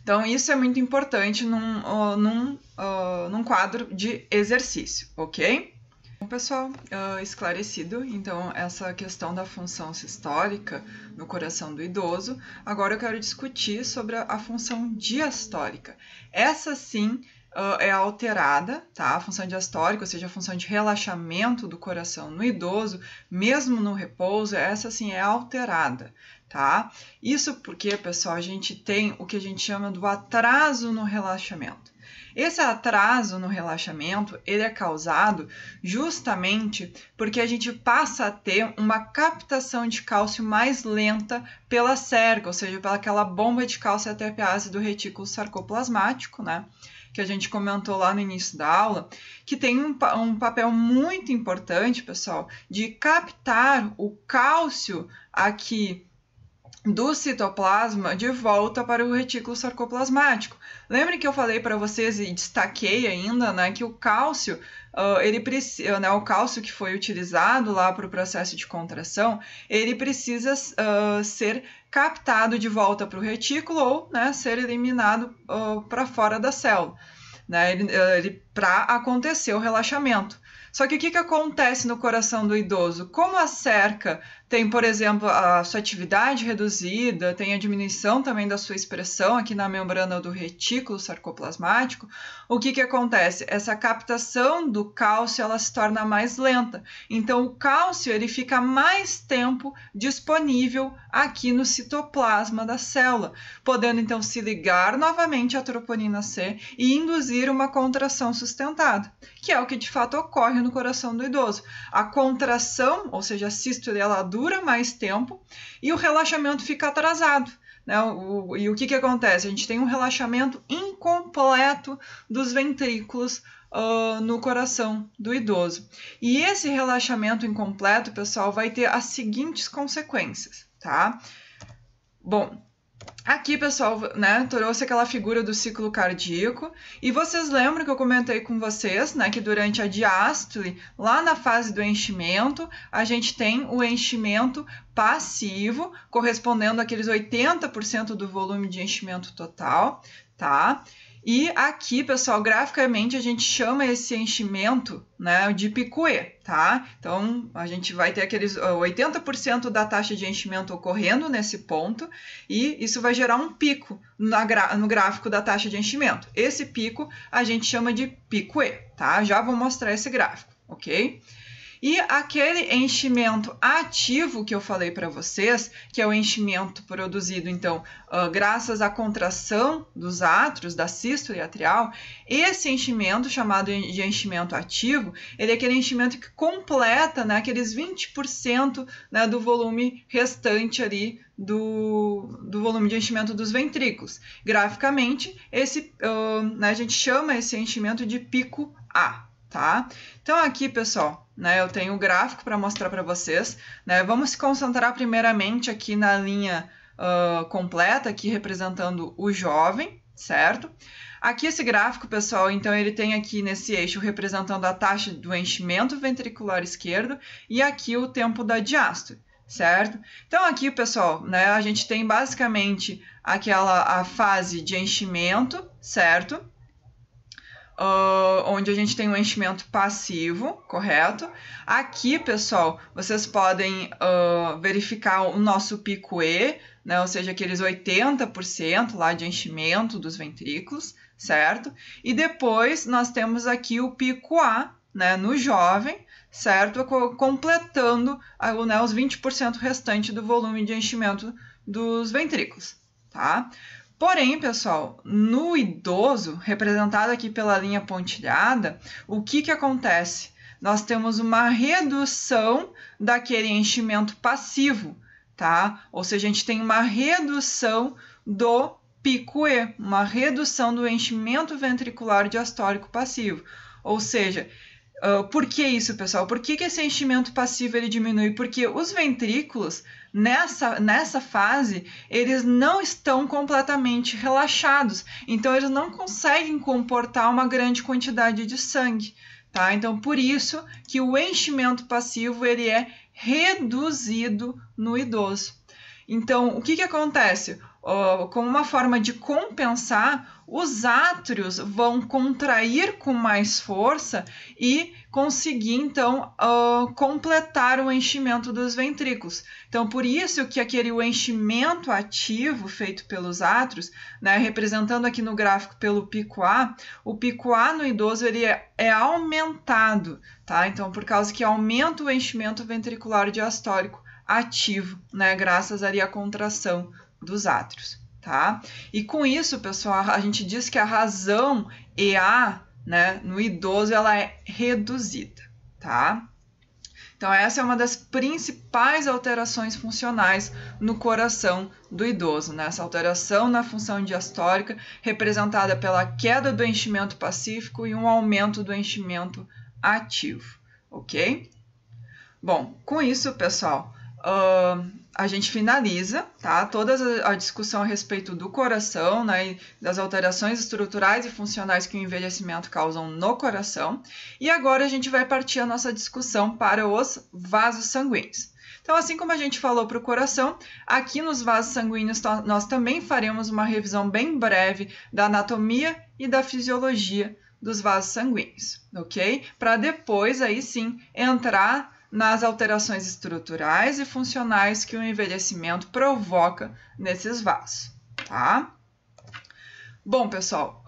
Então, isso é muito importante num, uh, num, uh, num quadro de exercício, ok? Bom, pessoal, uh, esclarecido então essa questão da função sistólica no coração do idoso, agora eu quero discutir sobre a, a função diastólica. Essa sim uh, é alterada, tá? A função diastólica, ou seja, a função de relaxamento do coração no idoso, mesmo no repouso, essa sim é alterada, tá? Isso porque, pessoal, a gente tem o que a gente chama do atraso no relaxamento. Esse atraso no relaxamento, ele é causado justamente porque a gente passa a ter uma captação de cálcio mais lenta pela cerca, ou seja, pelaquela bomba de cálcio ATPase do retículo sarcoplasmático, né? que a gente comentou lá no início da aula, que tem um, um, papel muito importante, pessoal, de captar o cálcio aqui do citoplasma de volta para o retículo sarcoplasmático. Lembrem que eu falei para vocês e destaquei ainda, né, que o cálcio, uh, ele precisa, ah, né, o cálcio que foi utilizado lá para o processo de contração, ele precisa uh, ser captado de volta para o retículo ou, né, ser eliminado uh, para fora da célula, né, ele, ele para acontecer o relaxamento. Só que o que, que acontece no coração do idoso? Como a cerca tem, por exemplo, a sua atividade reduzida, tem a diminuição também da sua expressão aqui na membrana do retículo sarcoplasmático, o que, que acontece? Essa captação do cálcio ela se torna mais lenta. Então, o cálcio ele fica mais tempo disponível aqui no citoplasma da célula, podendo então se ligar novamente à troponina C e induzir uma contração sustentada, que é o que de fato ocorre no coração do idoso. A contração, ou seja, a sístole ela dura mais tempo e o relaxamento fica atrasado. Né? O, o, e o que, que acontece? A gente tem um relaxamento incompleto dos ventrículos uh, no coração do idoso. E esse relaxamento incompleto, pessoal, vai ter as seguintes consequências, tá? Bom, Aqui, pessoal, né, trouxe aquela figura do ciclo cardíaco. E vocês lembram que eu comentei com vocês, né, que durante a diástole, lá na fase do enchimento, a gente tem o enchimento passivo, correspondendo àqueles 80% do volume de enchimento total, tá? E aqui, pessoal, graficamente a gente chama esse enchimento né, de picuê, tá? Então, a gente vai ter aqueles 80% ah, da taxa de enchimento ocorrendo nesse ponto e isso vai gerar um pico no gráfico da taxa de enchimento. Esse pico a gente chama de picuê, tá? Já vou mostrar esse gráfico, ok? E aquele enchimento ativo que eu falei para vocês, que é o enchimento produzido, então, uh, graças à contração dos átrios, da sístole atrial, esse enchimento, chamado de enchimento ativo, ele é aquele enchimento que completa né, aqueles 20% né, do volume restante ali do, do volume de enchimento dos ventrículos. Graficamente, esse, uh, né, a gente chama esse enchimento de pico A tá? Então aqui, pessoal, né, eu tenho o um gráfico para mostrar para vocês, né? Vamos se concentrar primeiramente aqui na linha uh, completa, aqui representando o jovem, certo? Aqui esse gráfico, pessoal, então ele tem aqui nesse eixo representando a taxa do enchimento ventricular esquerdo e aqui o tempo da diástole certo? Então aqui, pessoal, né, a gente tem basicamente aquela a fase de enchimento, certo? uh, onde a gente tem um enchimento passivo, correto? Aqui, pessoal, vocês podem uh, verificar o nosso pico E, né? ou seja, aqueles 80% lá de enchimento dos ventrículos, certo? E depois nós temos aqui o pico A, né, no jovem, certo? Completando ah, né, os 20% restante do volume de enchimento dos ventrículos, tá? Porém, pessoal, no idoso, representado aqui pela linha pontilhada, o que, que acontece? Nós temos uma redução daquele enchimento passivo, tá? Ou seja, a gente tem uma redução do pico E, uma redução do enchimento ventricular diastólico passivo. Ou seja, uh, por que isso, pessoal? Por que, que esse enchimento passivo ele diminui? Porque os ventrículos nessa, nessa fase, eles não estão completamente relaxados. Então, eles não conseguem comportar uma grande quantidade de sangue. Tá? Então, por isso que o enchimento passivo ele é reduzido no idoso. Então, o que, que acontece? como uma forma de compensar, os átrios vão contrair com mais força e conseguir, então, uh, completar o enchimento dos ventrículos. Então, por isso que aquele enchimento ativo feito pelos átrios, né, representando aqui no gráfico pelo pico A, o pico A no idoso ele é, é aumentado, tá? Então, por causa que aumenta o enchimento ventricular diastólico ativo, né, graças ali à contração dos átrios, tá? E com isso, pessoal, a gente diz que a razão EA né? No idoso ela é reduzida, tá? Então essa é uma das principais alterações funcionais no coração do idoso, né? Essa alteração na função diastólica representada pela queda do enchimento pacífico e um aumento do enchimento ativo, ok? Bom, com isso, pessoal, uh, a gente finaliza, tá? Toda a discussão a respeito do coração, né, das alterações estruturais e funcionais que o envelhecimento causam no coração. E agora a gente vai partir a nossa discussão para os vasos sanguíneos. Então, assim como a gente falou para o coração, aqui nos vasos sanguíneos nós também faremos uma revisão bem breve da anatomia e da fisiologia dos vasos sanguíneos, ok? Para depois aí sim entrar nas alterações estruturais e funcionais que o envelhecimento provoca nesses vasos, tá? Bom, pessoal,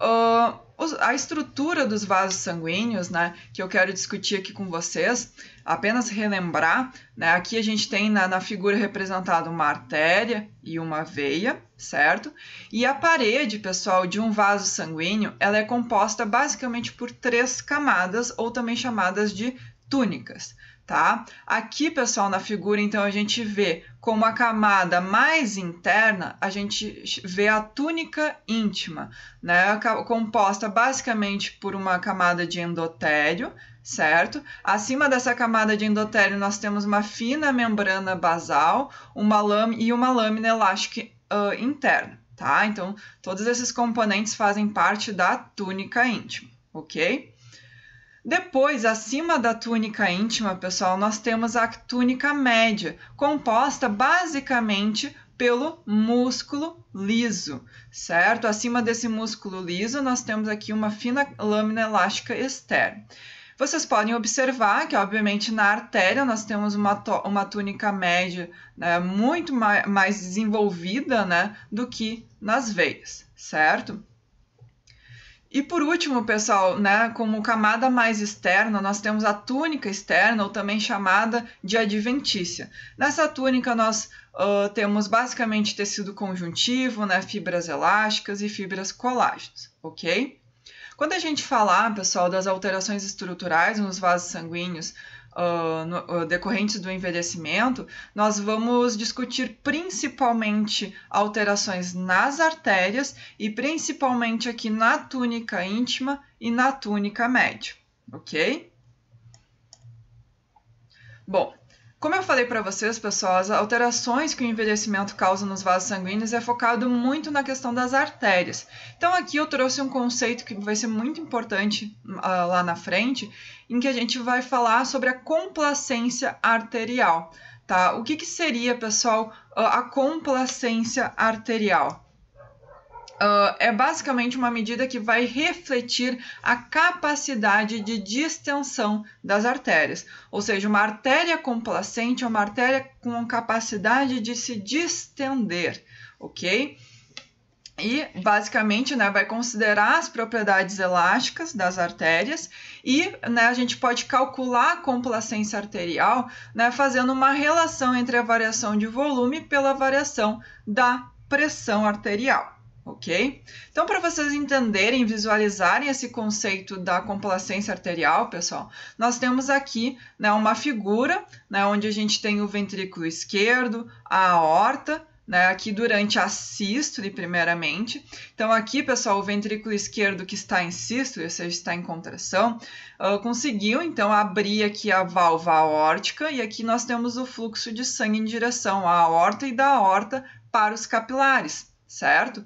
a estrutura dos vasos sanguíneos, né, que eu quero discutir aqui com vocês, apenas relembrar, né, aqui a gente tem na, na figura representada uma artéria e uma veia, certo? E a parede, pessoal, de um vaso sanguíneo, ela é composta basicamente por três camadas, ou também chamadas de túnicas tá? Aqui, pessoal, na figura, então, a gente vê como a camada mais interna, a gente vê a túnica íntima, né? Composta basicamente por uma camada de endotélio, certo? Acima dessa camada de endotélio, nós temos uma fina membrana basal uma lâmina, e uma lâmina elástica uh, interna, tá? Então, todos esses componentes fazem parte da túnica íntima, ok? Depois, acima da túnica íntima, pessoal, nós temos a túnica média, composta basicamente pelo músculo liso, certo? Acima desse músculo liso, nós temos aqui uma fina lâmina elástica externa. Vocês podem observar que, obviamente, na artéria nós temos uma, uma túnica média né, muito mais desenvolvida né, do que nas veias, certo? E por último, pessoal, né, como camada mais externa, nós temos a túnica externa, ou também chamada de adventícia. Nessa túnica, nós uh, temos basicamente tecido conjuntivo, né, fibras elásticas e fibras colágenas, ok? Quando a gente falar, pessoal, das alterações estruturais nos vasos sanguíneos, uh, no, uh, decorrentes do envelhecimento, nós vamos discutir principalmente alterações nas artérias e principalmente aqui na túnica íntima e na túnica média, ok? Bom, como eu falei para vocês, pessoal, as alterações que o envelhecimento causa nos vasos sanguíneos é focado muito na questão das artérias. Então aqui eu trouxe um conceito que vai ser muito importante uh, lá na frente, em que a gente vai falar sobre a complacência arterial. Tá? O que, que seria, pessoal, a complacência arterial? Uh, é basicamente uma medida que vai refletir a capacidade de distensão das artérias. Ou seja, uma artéria complacente é uma artéria com capacidade de se distender, ok? E basicamente né, vai considerar as propriedades elásticas das artérias e né, a gente pode calcular a complacência arterial né, fazendo uma relação entre a variação de volume pela variação da pressão arterial ok? Então, para vocês entenderem, visualizarem esse conceito da complacência arterial, pessoal, nós temos aqui né, uma figura né, onde a gente tem o ventrículo esquerdo, a aorta, né, aqui durante a sístole, primeiramente. Então, aqui, pessoal, o ventrículo esquerdo que está em sístole, ou seja, está em contração, uh, conseguiu, então, abrir aqui a válvula aórtica e aqui nós temos o fluxo de sangue em direção à aorta e da aorta para os capilares, certo?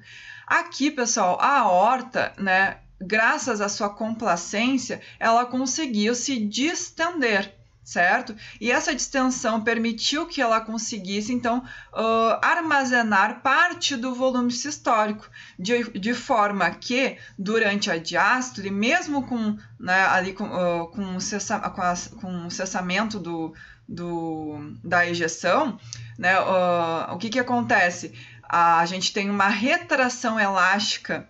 Aqui, pessoal, a horta, né, graças à sua complacência, ela conseguiu se distender, certo? E essa distensão permitiu que ela conseguisse, então, uh, armazenar parte do volume sistólico, de, de forma que, durante a diástole, mesmo com, né, ali com, uh, com, cessa, com, com o cessamento do, do, da ejeção, né, uh, o que, que acontece? a gente tem uma retração elástica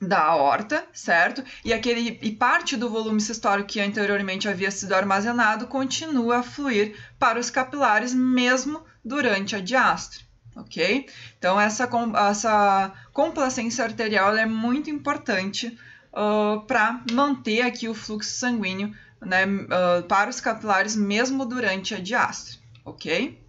da aorta, certo? E aquele e parte do volume sistólico que anteriormente havia sido armazenado continua a fluir para os capilares mesmo durante a diastre, ok? Então essa, essa complacência arterial é muito importante uh, ah, para manter aqui o fluxo sanguíneo né, uh, para os capilares mesmo durante a diastre, ok?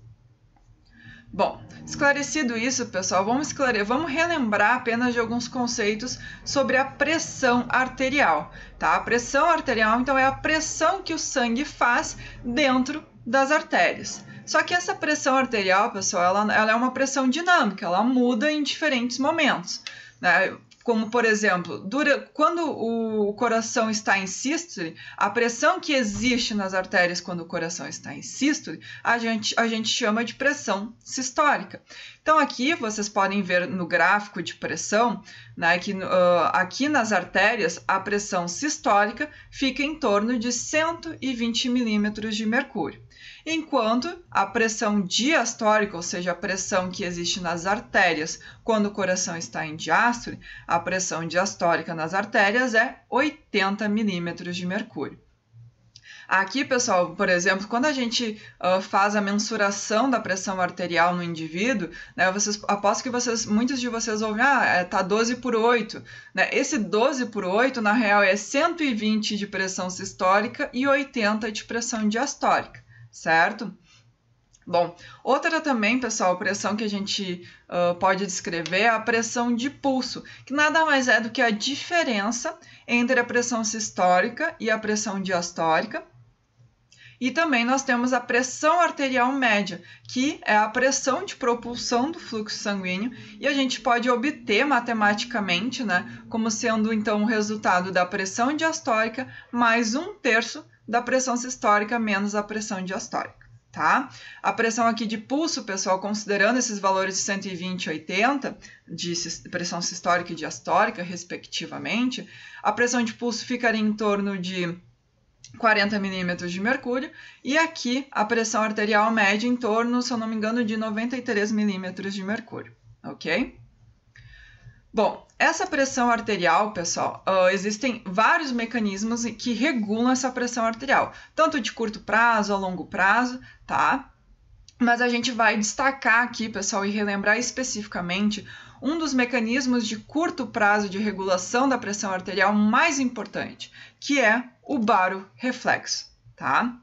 Bom, Esclarecido isso, pessoal, vamos, esclarecer, vamos relembrar apenas de alguns conceitos sobre a pressão arterial. Tá? A pressão arterial, então, é a pressão que o sangue faz dentro das artérias. Só que essa pressão arterial, pessoal, ela, ela é uma pressão dinâmica, ela muda em diferentes momentos. Né? como por exemplo, dura, quando o coração está em sístole, a pressão que existe nas artérias quando o coração está em sístole, a gente, a gente chama de pressão sistólica. Então aqui vocês podem ver no gráfico de pressão, né, que uh, aqui nas artérias a pressão sistólica fica em torno de 120 milímetros de mercúrio enquanto a pressão diastólica, ou seja, a pressão que existe nas artérias quando o coração está em diástole, a pressão diastólica nas artérias é 80 milímetros de mercúrio. Aqui, pessoal, por exemplo, quando a gente uh, faz a mensuração da pressão arterial no indivíduo, né, vocês, aposto que vocês, muitos de vocês ouvem, ah, é, tá 12 por 8. Né? Esse 12 por 8, na real, é 120 de pressão sistólica e 80 de pressão diastólica certo? Bom, outra também, pessoal, pressão que a gente uh, pode descrever é a pressão de pulso, que nada mais é do que a diferença entre a pressão sistólica e a pressão diastólica. E também nós temos a pressão arterial média, que é a pressão de propulsão do fluxo sanguíneo, e a gente pode obter matematicamente, né, como sendo então o resultado da pressão diastólica mais um terço da pressão sistólica menos a pressão diastólica, tá? A pressão aqui de pulso, pessoal, considerando esses valores de 120 e 80, de pressão sistólica e diastólica, respectivamente, a pressão de pulso ficaria em torno de 40 milímetros de mercúrio, e aqui a pressão arterial média em torno, se eu não me engano, de 93 milímetros de mercúrio, ok? Bom, essa pressão arterial, pessoal, uh, existem vários mecanismos que regulam essa pressão arterial, tanto de curto prazo a longo prazo, tá? Mas a gente vai destacar aqui, pessoal, e relembrar especificamente um dos mecanismos de curto prazo de regulação da pressão arterial mais importante, que é o baroreflexo, tá?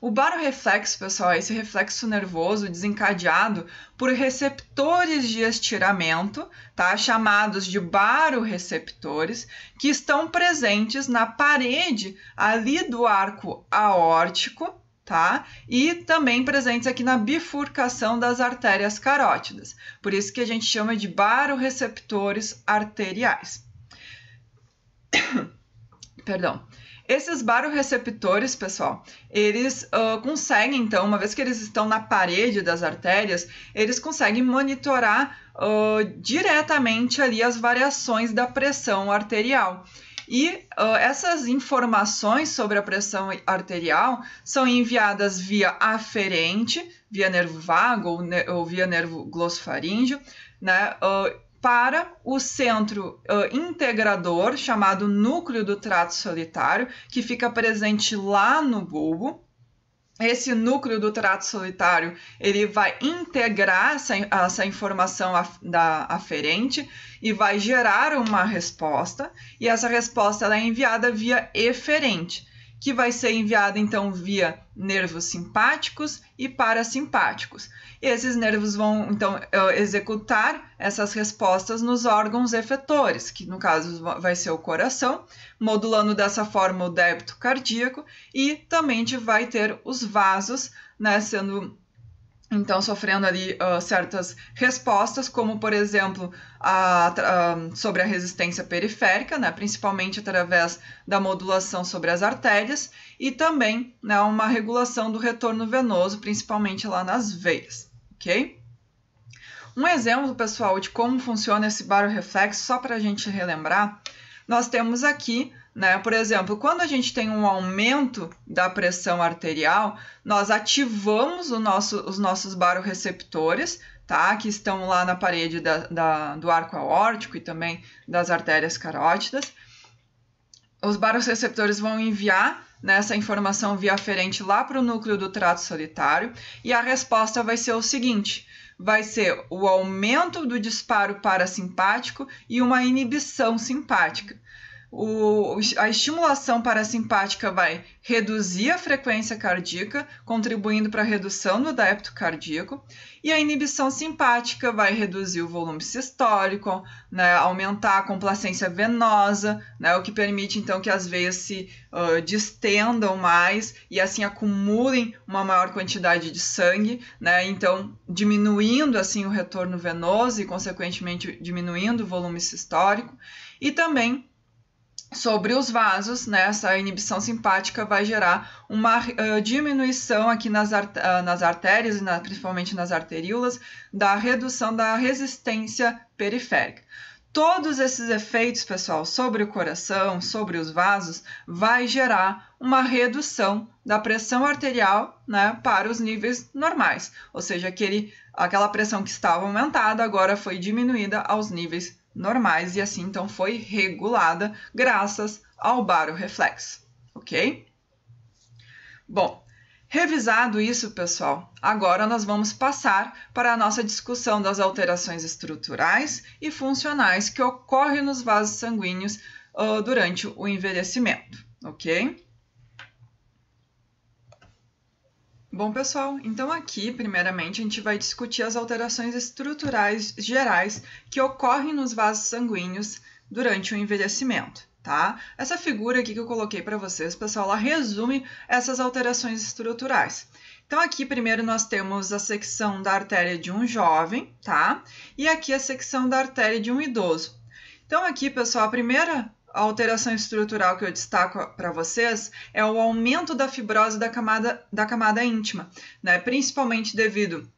O baroreflexo, pessoal, é esse reflexo nervoso desencadeado por receptores de estiramento, tá? chamados de baroreceptores, que estão presentes na parede ali do arco aórtico, tá? E também presentes aqui na bifurcação das artérias carótidas. Por isso que a gente chama de baroreceptores arteriais. Perdão. Esses baroreceptores, pessoal, eles uh, conseguem, então, uma vez que eles estão na parede das artérias, eles conseguem monitorar uh, diretamente ali as variações da pressão arterial. E uh, essas informações sobre a pressão arterial são enviadas via aferente, via nervo vago ou, ne ou via nervo glossofaríngeo, né? Uh, para o centro uh, integrador, chamado núcleo do trato solitário, que fica presente lá no bulbo. Esse núcleo do trato solitário ele vai integrar essa, essa informação af, da aferente e vai gerar uma resposta, e essa resposta é enviada via eferente que vai ser enviada então via nervos simpáticos e parasimpáticos. Esses nervos vão então eh, executar essas respostas nos órgãos efetores, que no caso vai ser o coração, modulando dessa forma o débito cardíaco e também vai ter os vasos, né, sendo então sofrendo ali uh, certas respostas, como por exemplo a, ah, sobre a resistência periférica, né, principalmente através da modulação sobre as artérias, e também né, uma regulação do retorno venoso, principalmente lá nas veias, ok? Um exemplo, pessoal, de como funciona esse baroreflexo, só para a gente relembrar, nós temos aqui né? Por exemplo, quando a gente tem um aumento da pressão arterial, nós ativamos nosso, os nossos baroreceptores, tá? que estão lá na parede da, da, do arco aórtico e também das artérias carótidas. Os baroreceptores vão enviar nessa né, informação via aferente lá para o núcleo do trato solitário e a resposta vai ser o seguinte: vai ser o aumento do disparo parasimpático e uma inibição simpática. O, a estimulação parasimpática vai reduzir a frequência cardíaca, contribuindo para a redução do débito cardíaco, e a inibição simpática vai reduzir o volume sistólico, né, aumentar a complacência venosa, né, o que permite então que as veias se uh, distendam mais e assim acumulem uma maior quantidade de sangue, né, então diminuindo assim o retorno venoso e consequentemente diminuindo o volume sistólico, e também sobre os vasos, né, essa inibição simpática vai gerar uma uh, diminuição aqui nas, art eh, nas artérias, na, principalmente nas arteríolas, da redução da resistência periférica. Todos esses efeitos, pessoal, sobre o coração, sobre os vasos, vai gerar uma redução da pressão arterial né, para os níveis normais, ou seja, aquele, aquela pressão que estava aumentada agora foi diminuída aos níveis normais e assim então foi regulada graças ao baroreflexo, ok? Bom, revisado isso, pessoal, agora nós vamos passar para a nossa discussão das alterações estruturais e funcionais que ocorrem nos vasos sanguíneos uh, durante o envelhecimento, ok? Bom, pessoal, então aqui, primeiramente, a gente vai discutir as alterações estruturais gerais que ocorrem nos vasos sanguíneos durante o envelhecimento, tá? Essa figura aqui que eu coloquei para vocês, pessoal, ela resume essas alterações estruturais. Então, aqui primeiro nós temos a secção da artéria de um jovem, tá? E aqui a secção da artéria de um idoso. Então, aqui, pessoal, a primeira a alteração estrutural que eu destaco para vocês é o aumento da fibrose da camada, da camada íntima, né? principalmente devido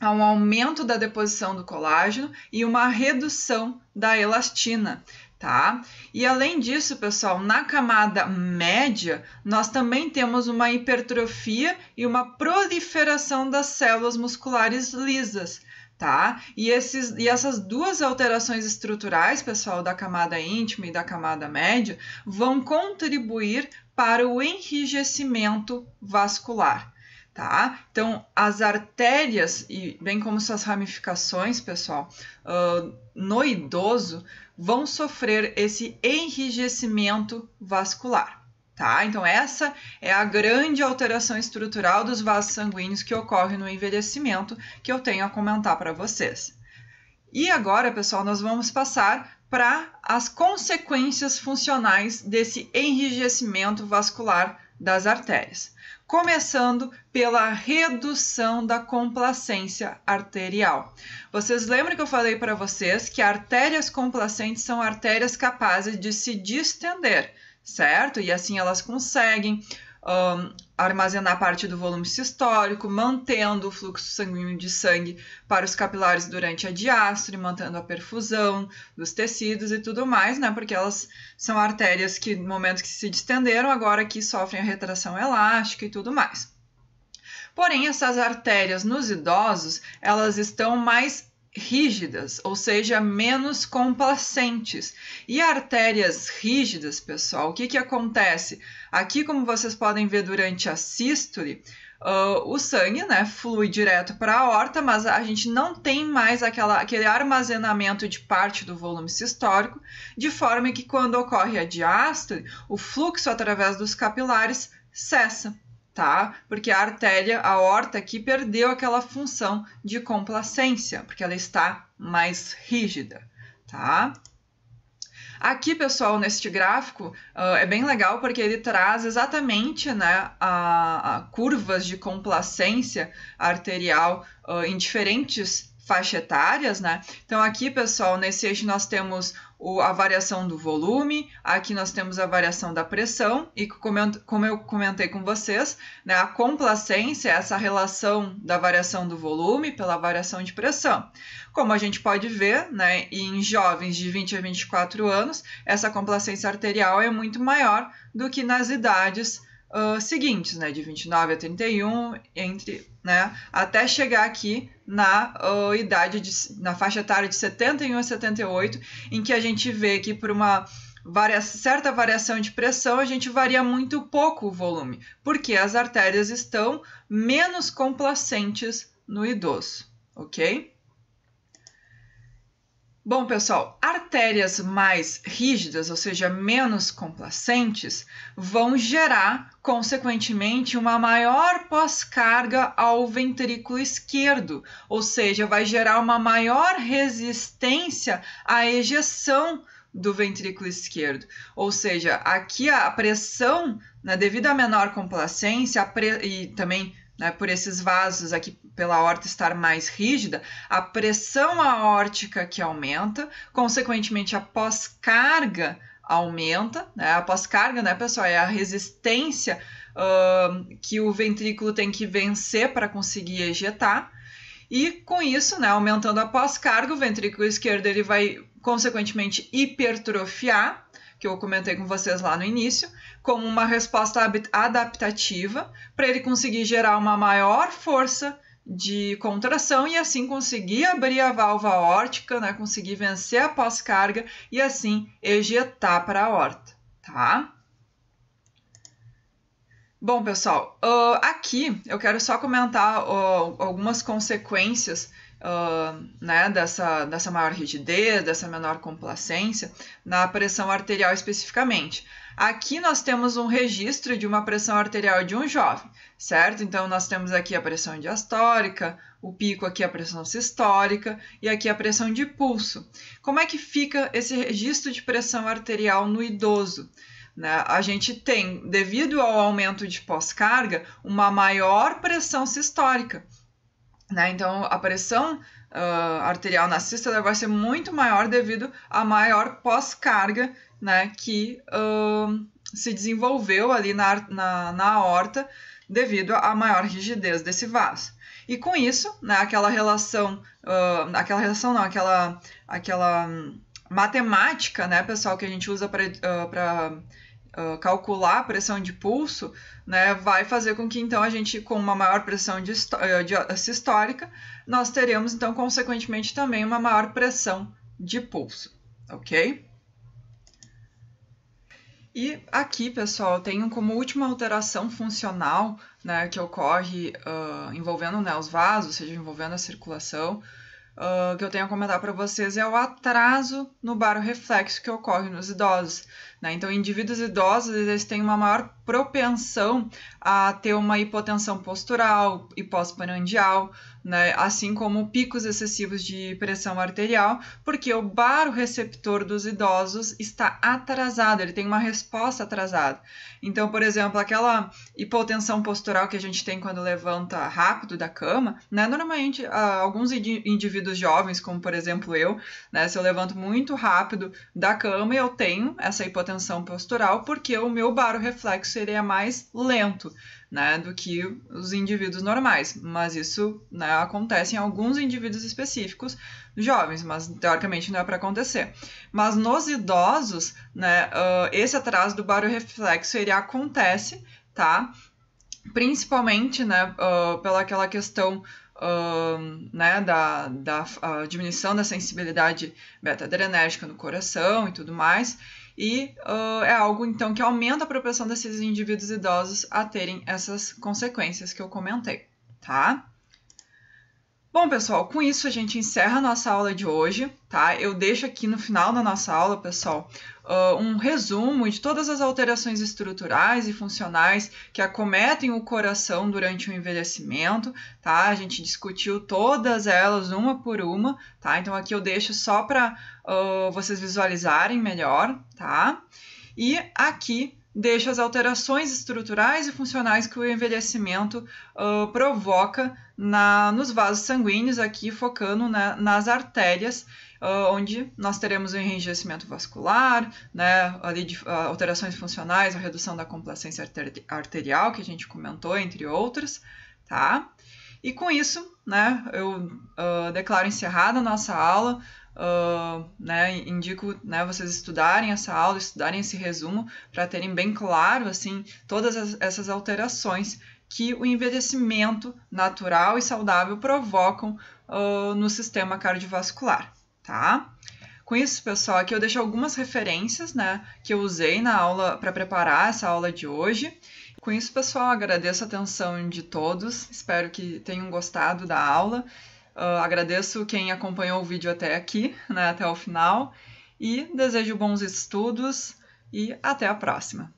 a um aumento da deposição do colágeno e uma redução da elastina. Tá? E além disso, pessoal, na camada média, nós também temos uma hipertrofia e uma proliferação das células musculares lisas, tá? E, esses, e essas duas alterações estruturais, pessoal, da camada íntima e da camada média, vão contribuir para o enrijecimento vascular. Tá? Então, as artérias, e bem como suas ramificações, pessoal, uh, no idoso, vão sofrer esse enrijecimento vascular. Tá? Então, essa é a grande alteração estrutural dos vasos sanguíneos que ocorre no envelhecimento que eu tenho a comentar para vocês. E agora, pessoal, nós vamos passar para as consequências funcionais desse enrijecimento vascular das artérias, começando pela redução da complacência arterial. Vocês lembram que eu falei para vocês que artérias complacentes são artérias capazes de se distender certo? E assim elas conseguem um, armazenar parte do volume sistólico, mantendo o fluxo sanguíneo de sangue para os capilares durante a diástole, mantendo a perfusão dos tecidos e tudo mais, né? Porque elas são artérias que, no momento que se distenderam, agora que sofrem a retração elástica e tudo mais. Porém, essas artérias nos idosos, elas estão mais rígidas, ou seja, menos complacentes. E artérias rígidas, pessoal, o que, que acontece? Aqui, como vocês podem ver durante a sístole, Uh, o sangue, né, flui direto para a aorta, mas a gente não tem mais aquela, aquele armazenamento de parte do volume sistórico, de forma que quando ocorre a diástole, o fluxo através dos capilares cessa tá? Porque a artéria, a horta aqui perdeu aquela função de complacência, porque ela está mais rígida, tá? Aqui, pessoal, neste gráfico, uh, é bem legal porque ele traz exatamente né, a, a curvas de complacência arterial uh, em diferentes faixas etárias, né? Então aqui, pessoal, nesse eixo nós temos o, a variação do volume, aqui nós temos a variação da pressão, e como eu comentei com vocês, né, a complacência é essa relação da variação do volume pela variação de pressão. Como a gente pode ver, né, em jovens de 20 a 24 anos, essa complacência arterial é muito maior do que nas idades uh, seguintes, né, de 29 a 31, entre né? Até chegar aqui na uh, idade de, na faixa etária de 71 a 78, em que a gente vê que por uma varia certa variação de pressão, a gente varia muito pouco o volume, porque as artérias estão menos complacentes no idoso, ok? Bom, pessoal, artérias mais rígidas, ou seja, menos complacentes, vão gerar, consequentemente, uma maior pós-carga ao ventrículo esquerdo, ou seja, vai gerar uma maior resistência à ejeção do ventrículo esquerdo. Ou seja, aqui a pressão, né, devido à menor complacência e também né, por esses vasos aqui, pela horta estar mais rígida, a pressão aórtica que aumenta, consequentemente a pós-carga aumenta, né, a pós-carga, né, pessoal, é a resistência uh, que o ventrículo tem que vencer para conseguir ejetar, e com isso, né, aumentando a pós-carga, o ventrículo esquerdo ele vai consequentemente hipertrofiar, que eu comentei com vocês lá no início, como uma resposta adaptativa para ele conseguir gerar uma maior força de contração e assim conseguir abrir a válvula órtica, né, conseguir vencer a pós-carga e assim ejetar para a horta, tá? Bom, pessoal, uh, aqui eu quero só comentar uh, algumas consequências uh, né, dessa, dessa maior rigidez, dessa menor complacência na pressão arterial especificamente. Aqui nós temos um registro de uma pressão arterial de um jovem, certo? Então nós temos aqui a pressão diastórica, o pico aqui a pressão sistórica e aqui a pressão de pulso. Como é que fica esse registro de pressão arterial no idoso? Né? A gente tem, devido ao aumento de pós-carga, uma maior pressão sistórica. Né? Então, a pressão uh, arterial na cista vai ser é muito maior devido à maior pós-carga né, que uh, se desenvolveu ali na, na, na aorta devido à maior rigidez desse vaso. E com isso, né, aquela relação, uh, aquela relação não, aquela, aquela hum, matemática, né, pessoal, que a gente usa para uh, uh, calcular a pressão de pulso, né, vai fazer com que então a gente, com uma maior pressão de, de, sistólica, nós teremos então consequentemente também uma maior pressão de pulso, ok? E aqui, pessoal, eu tenho como última alteração funcional né, que ocorre uh, envolvendo né, os vasos, ou seja, envolvendo a circulação, Uh, que eu tenho a comentar para vocês é o atraso no baroreflexo que ocorre nos idosos. Né? Então, indivíduos idosos, eles têm uma maior propensão a ter uma hipotensão postural e pós-parandial, né, assim como picos excessivos de pressão arterial, porque o baroreceptor dos idosos está atrasado, ele tem uma resposta atrasada. Então, por exemplo, aquela hipotensão postural que a gente tem quando levanta rápido da cama, né, normalmente ah, alguns indivíduos jovens, como por exemplo eu, né, se eu levanto muito rápido da cama, eu tenho essa hipotensão postural porque o meu baroreflexo seria mais lento né, do que os indivíduos normais. Mas isso né, acontece em alguns indivíduos específicos jovens, mas teoricamente não é para acontecer. Mas nos idosos, né, uh, esse atraso do baroreflexo ele acontece, tá? Principalmente né, uh, pela aquela questão Uh, né, da, da diminuição da sensibilidade beta-adrenérgica no coração e tudo mais e uh, é algo então que aumenta a propensão desses indivíduos idosos a terem essas consequências que eu comentei, tá? Bom, pessoal, com isso a gente encerra a nossa aula de hoje, tá? Eu deixo aqui no final da nossa aula, pessoal, uh, um resumo de todas as alterações estruturais e funcionais que acometem o coração durante o envelhecimento, tá? A gente discutiu todas elas uma por uma, tá? Então aqui eu deixo só para uh, ah, vocês visualizarem melhor, tá? E aqui deixa as alterações estruturais e funcionais que o envelhecimento uh, provoca na, nos vasos sanguíneos, aqui focando na, nas artérias uh, onde nós teremos o enrijecimento vascular, né, ali de, uh, alterações funcionais, a redução da complacência arterial, que a gente comentou, entre outras, tá? E com isso, né, eu uh, declaro encerrada a nossa aula, né, indico né, vocês estudarem essa aula, estudarem esse resumo, para terem bem claro, assim, todas as, essas alterações que o envelhecimento natural e saudável provocam uh, no sistema cardiovascular tá? Com isso, pessoal, aqui eu deixo algumas referências, né, que eu usei na aula para preparar essa aula de hoje. Com isso, pessoal, agradeço a atenção de todos. Espero que tenham gostado da aula. Uh, agradeço quem acompanhou o vídeo até aqui, né, até o final. E desejo bons estudos e até a próxima.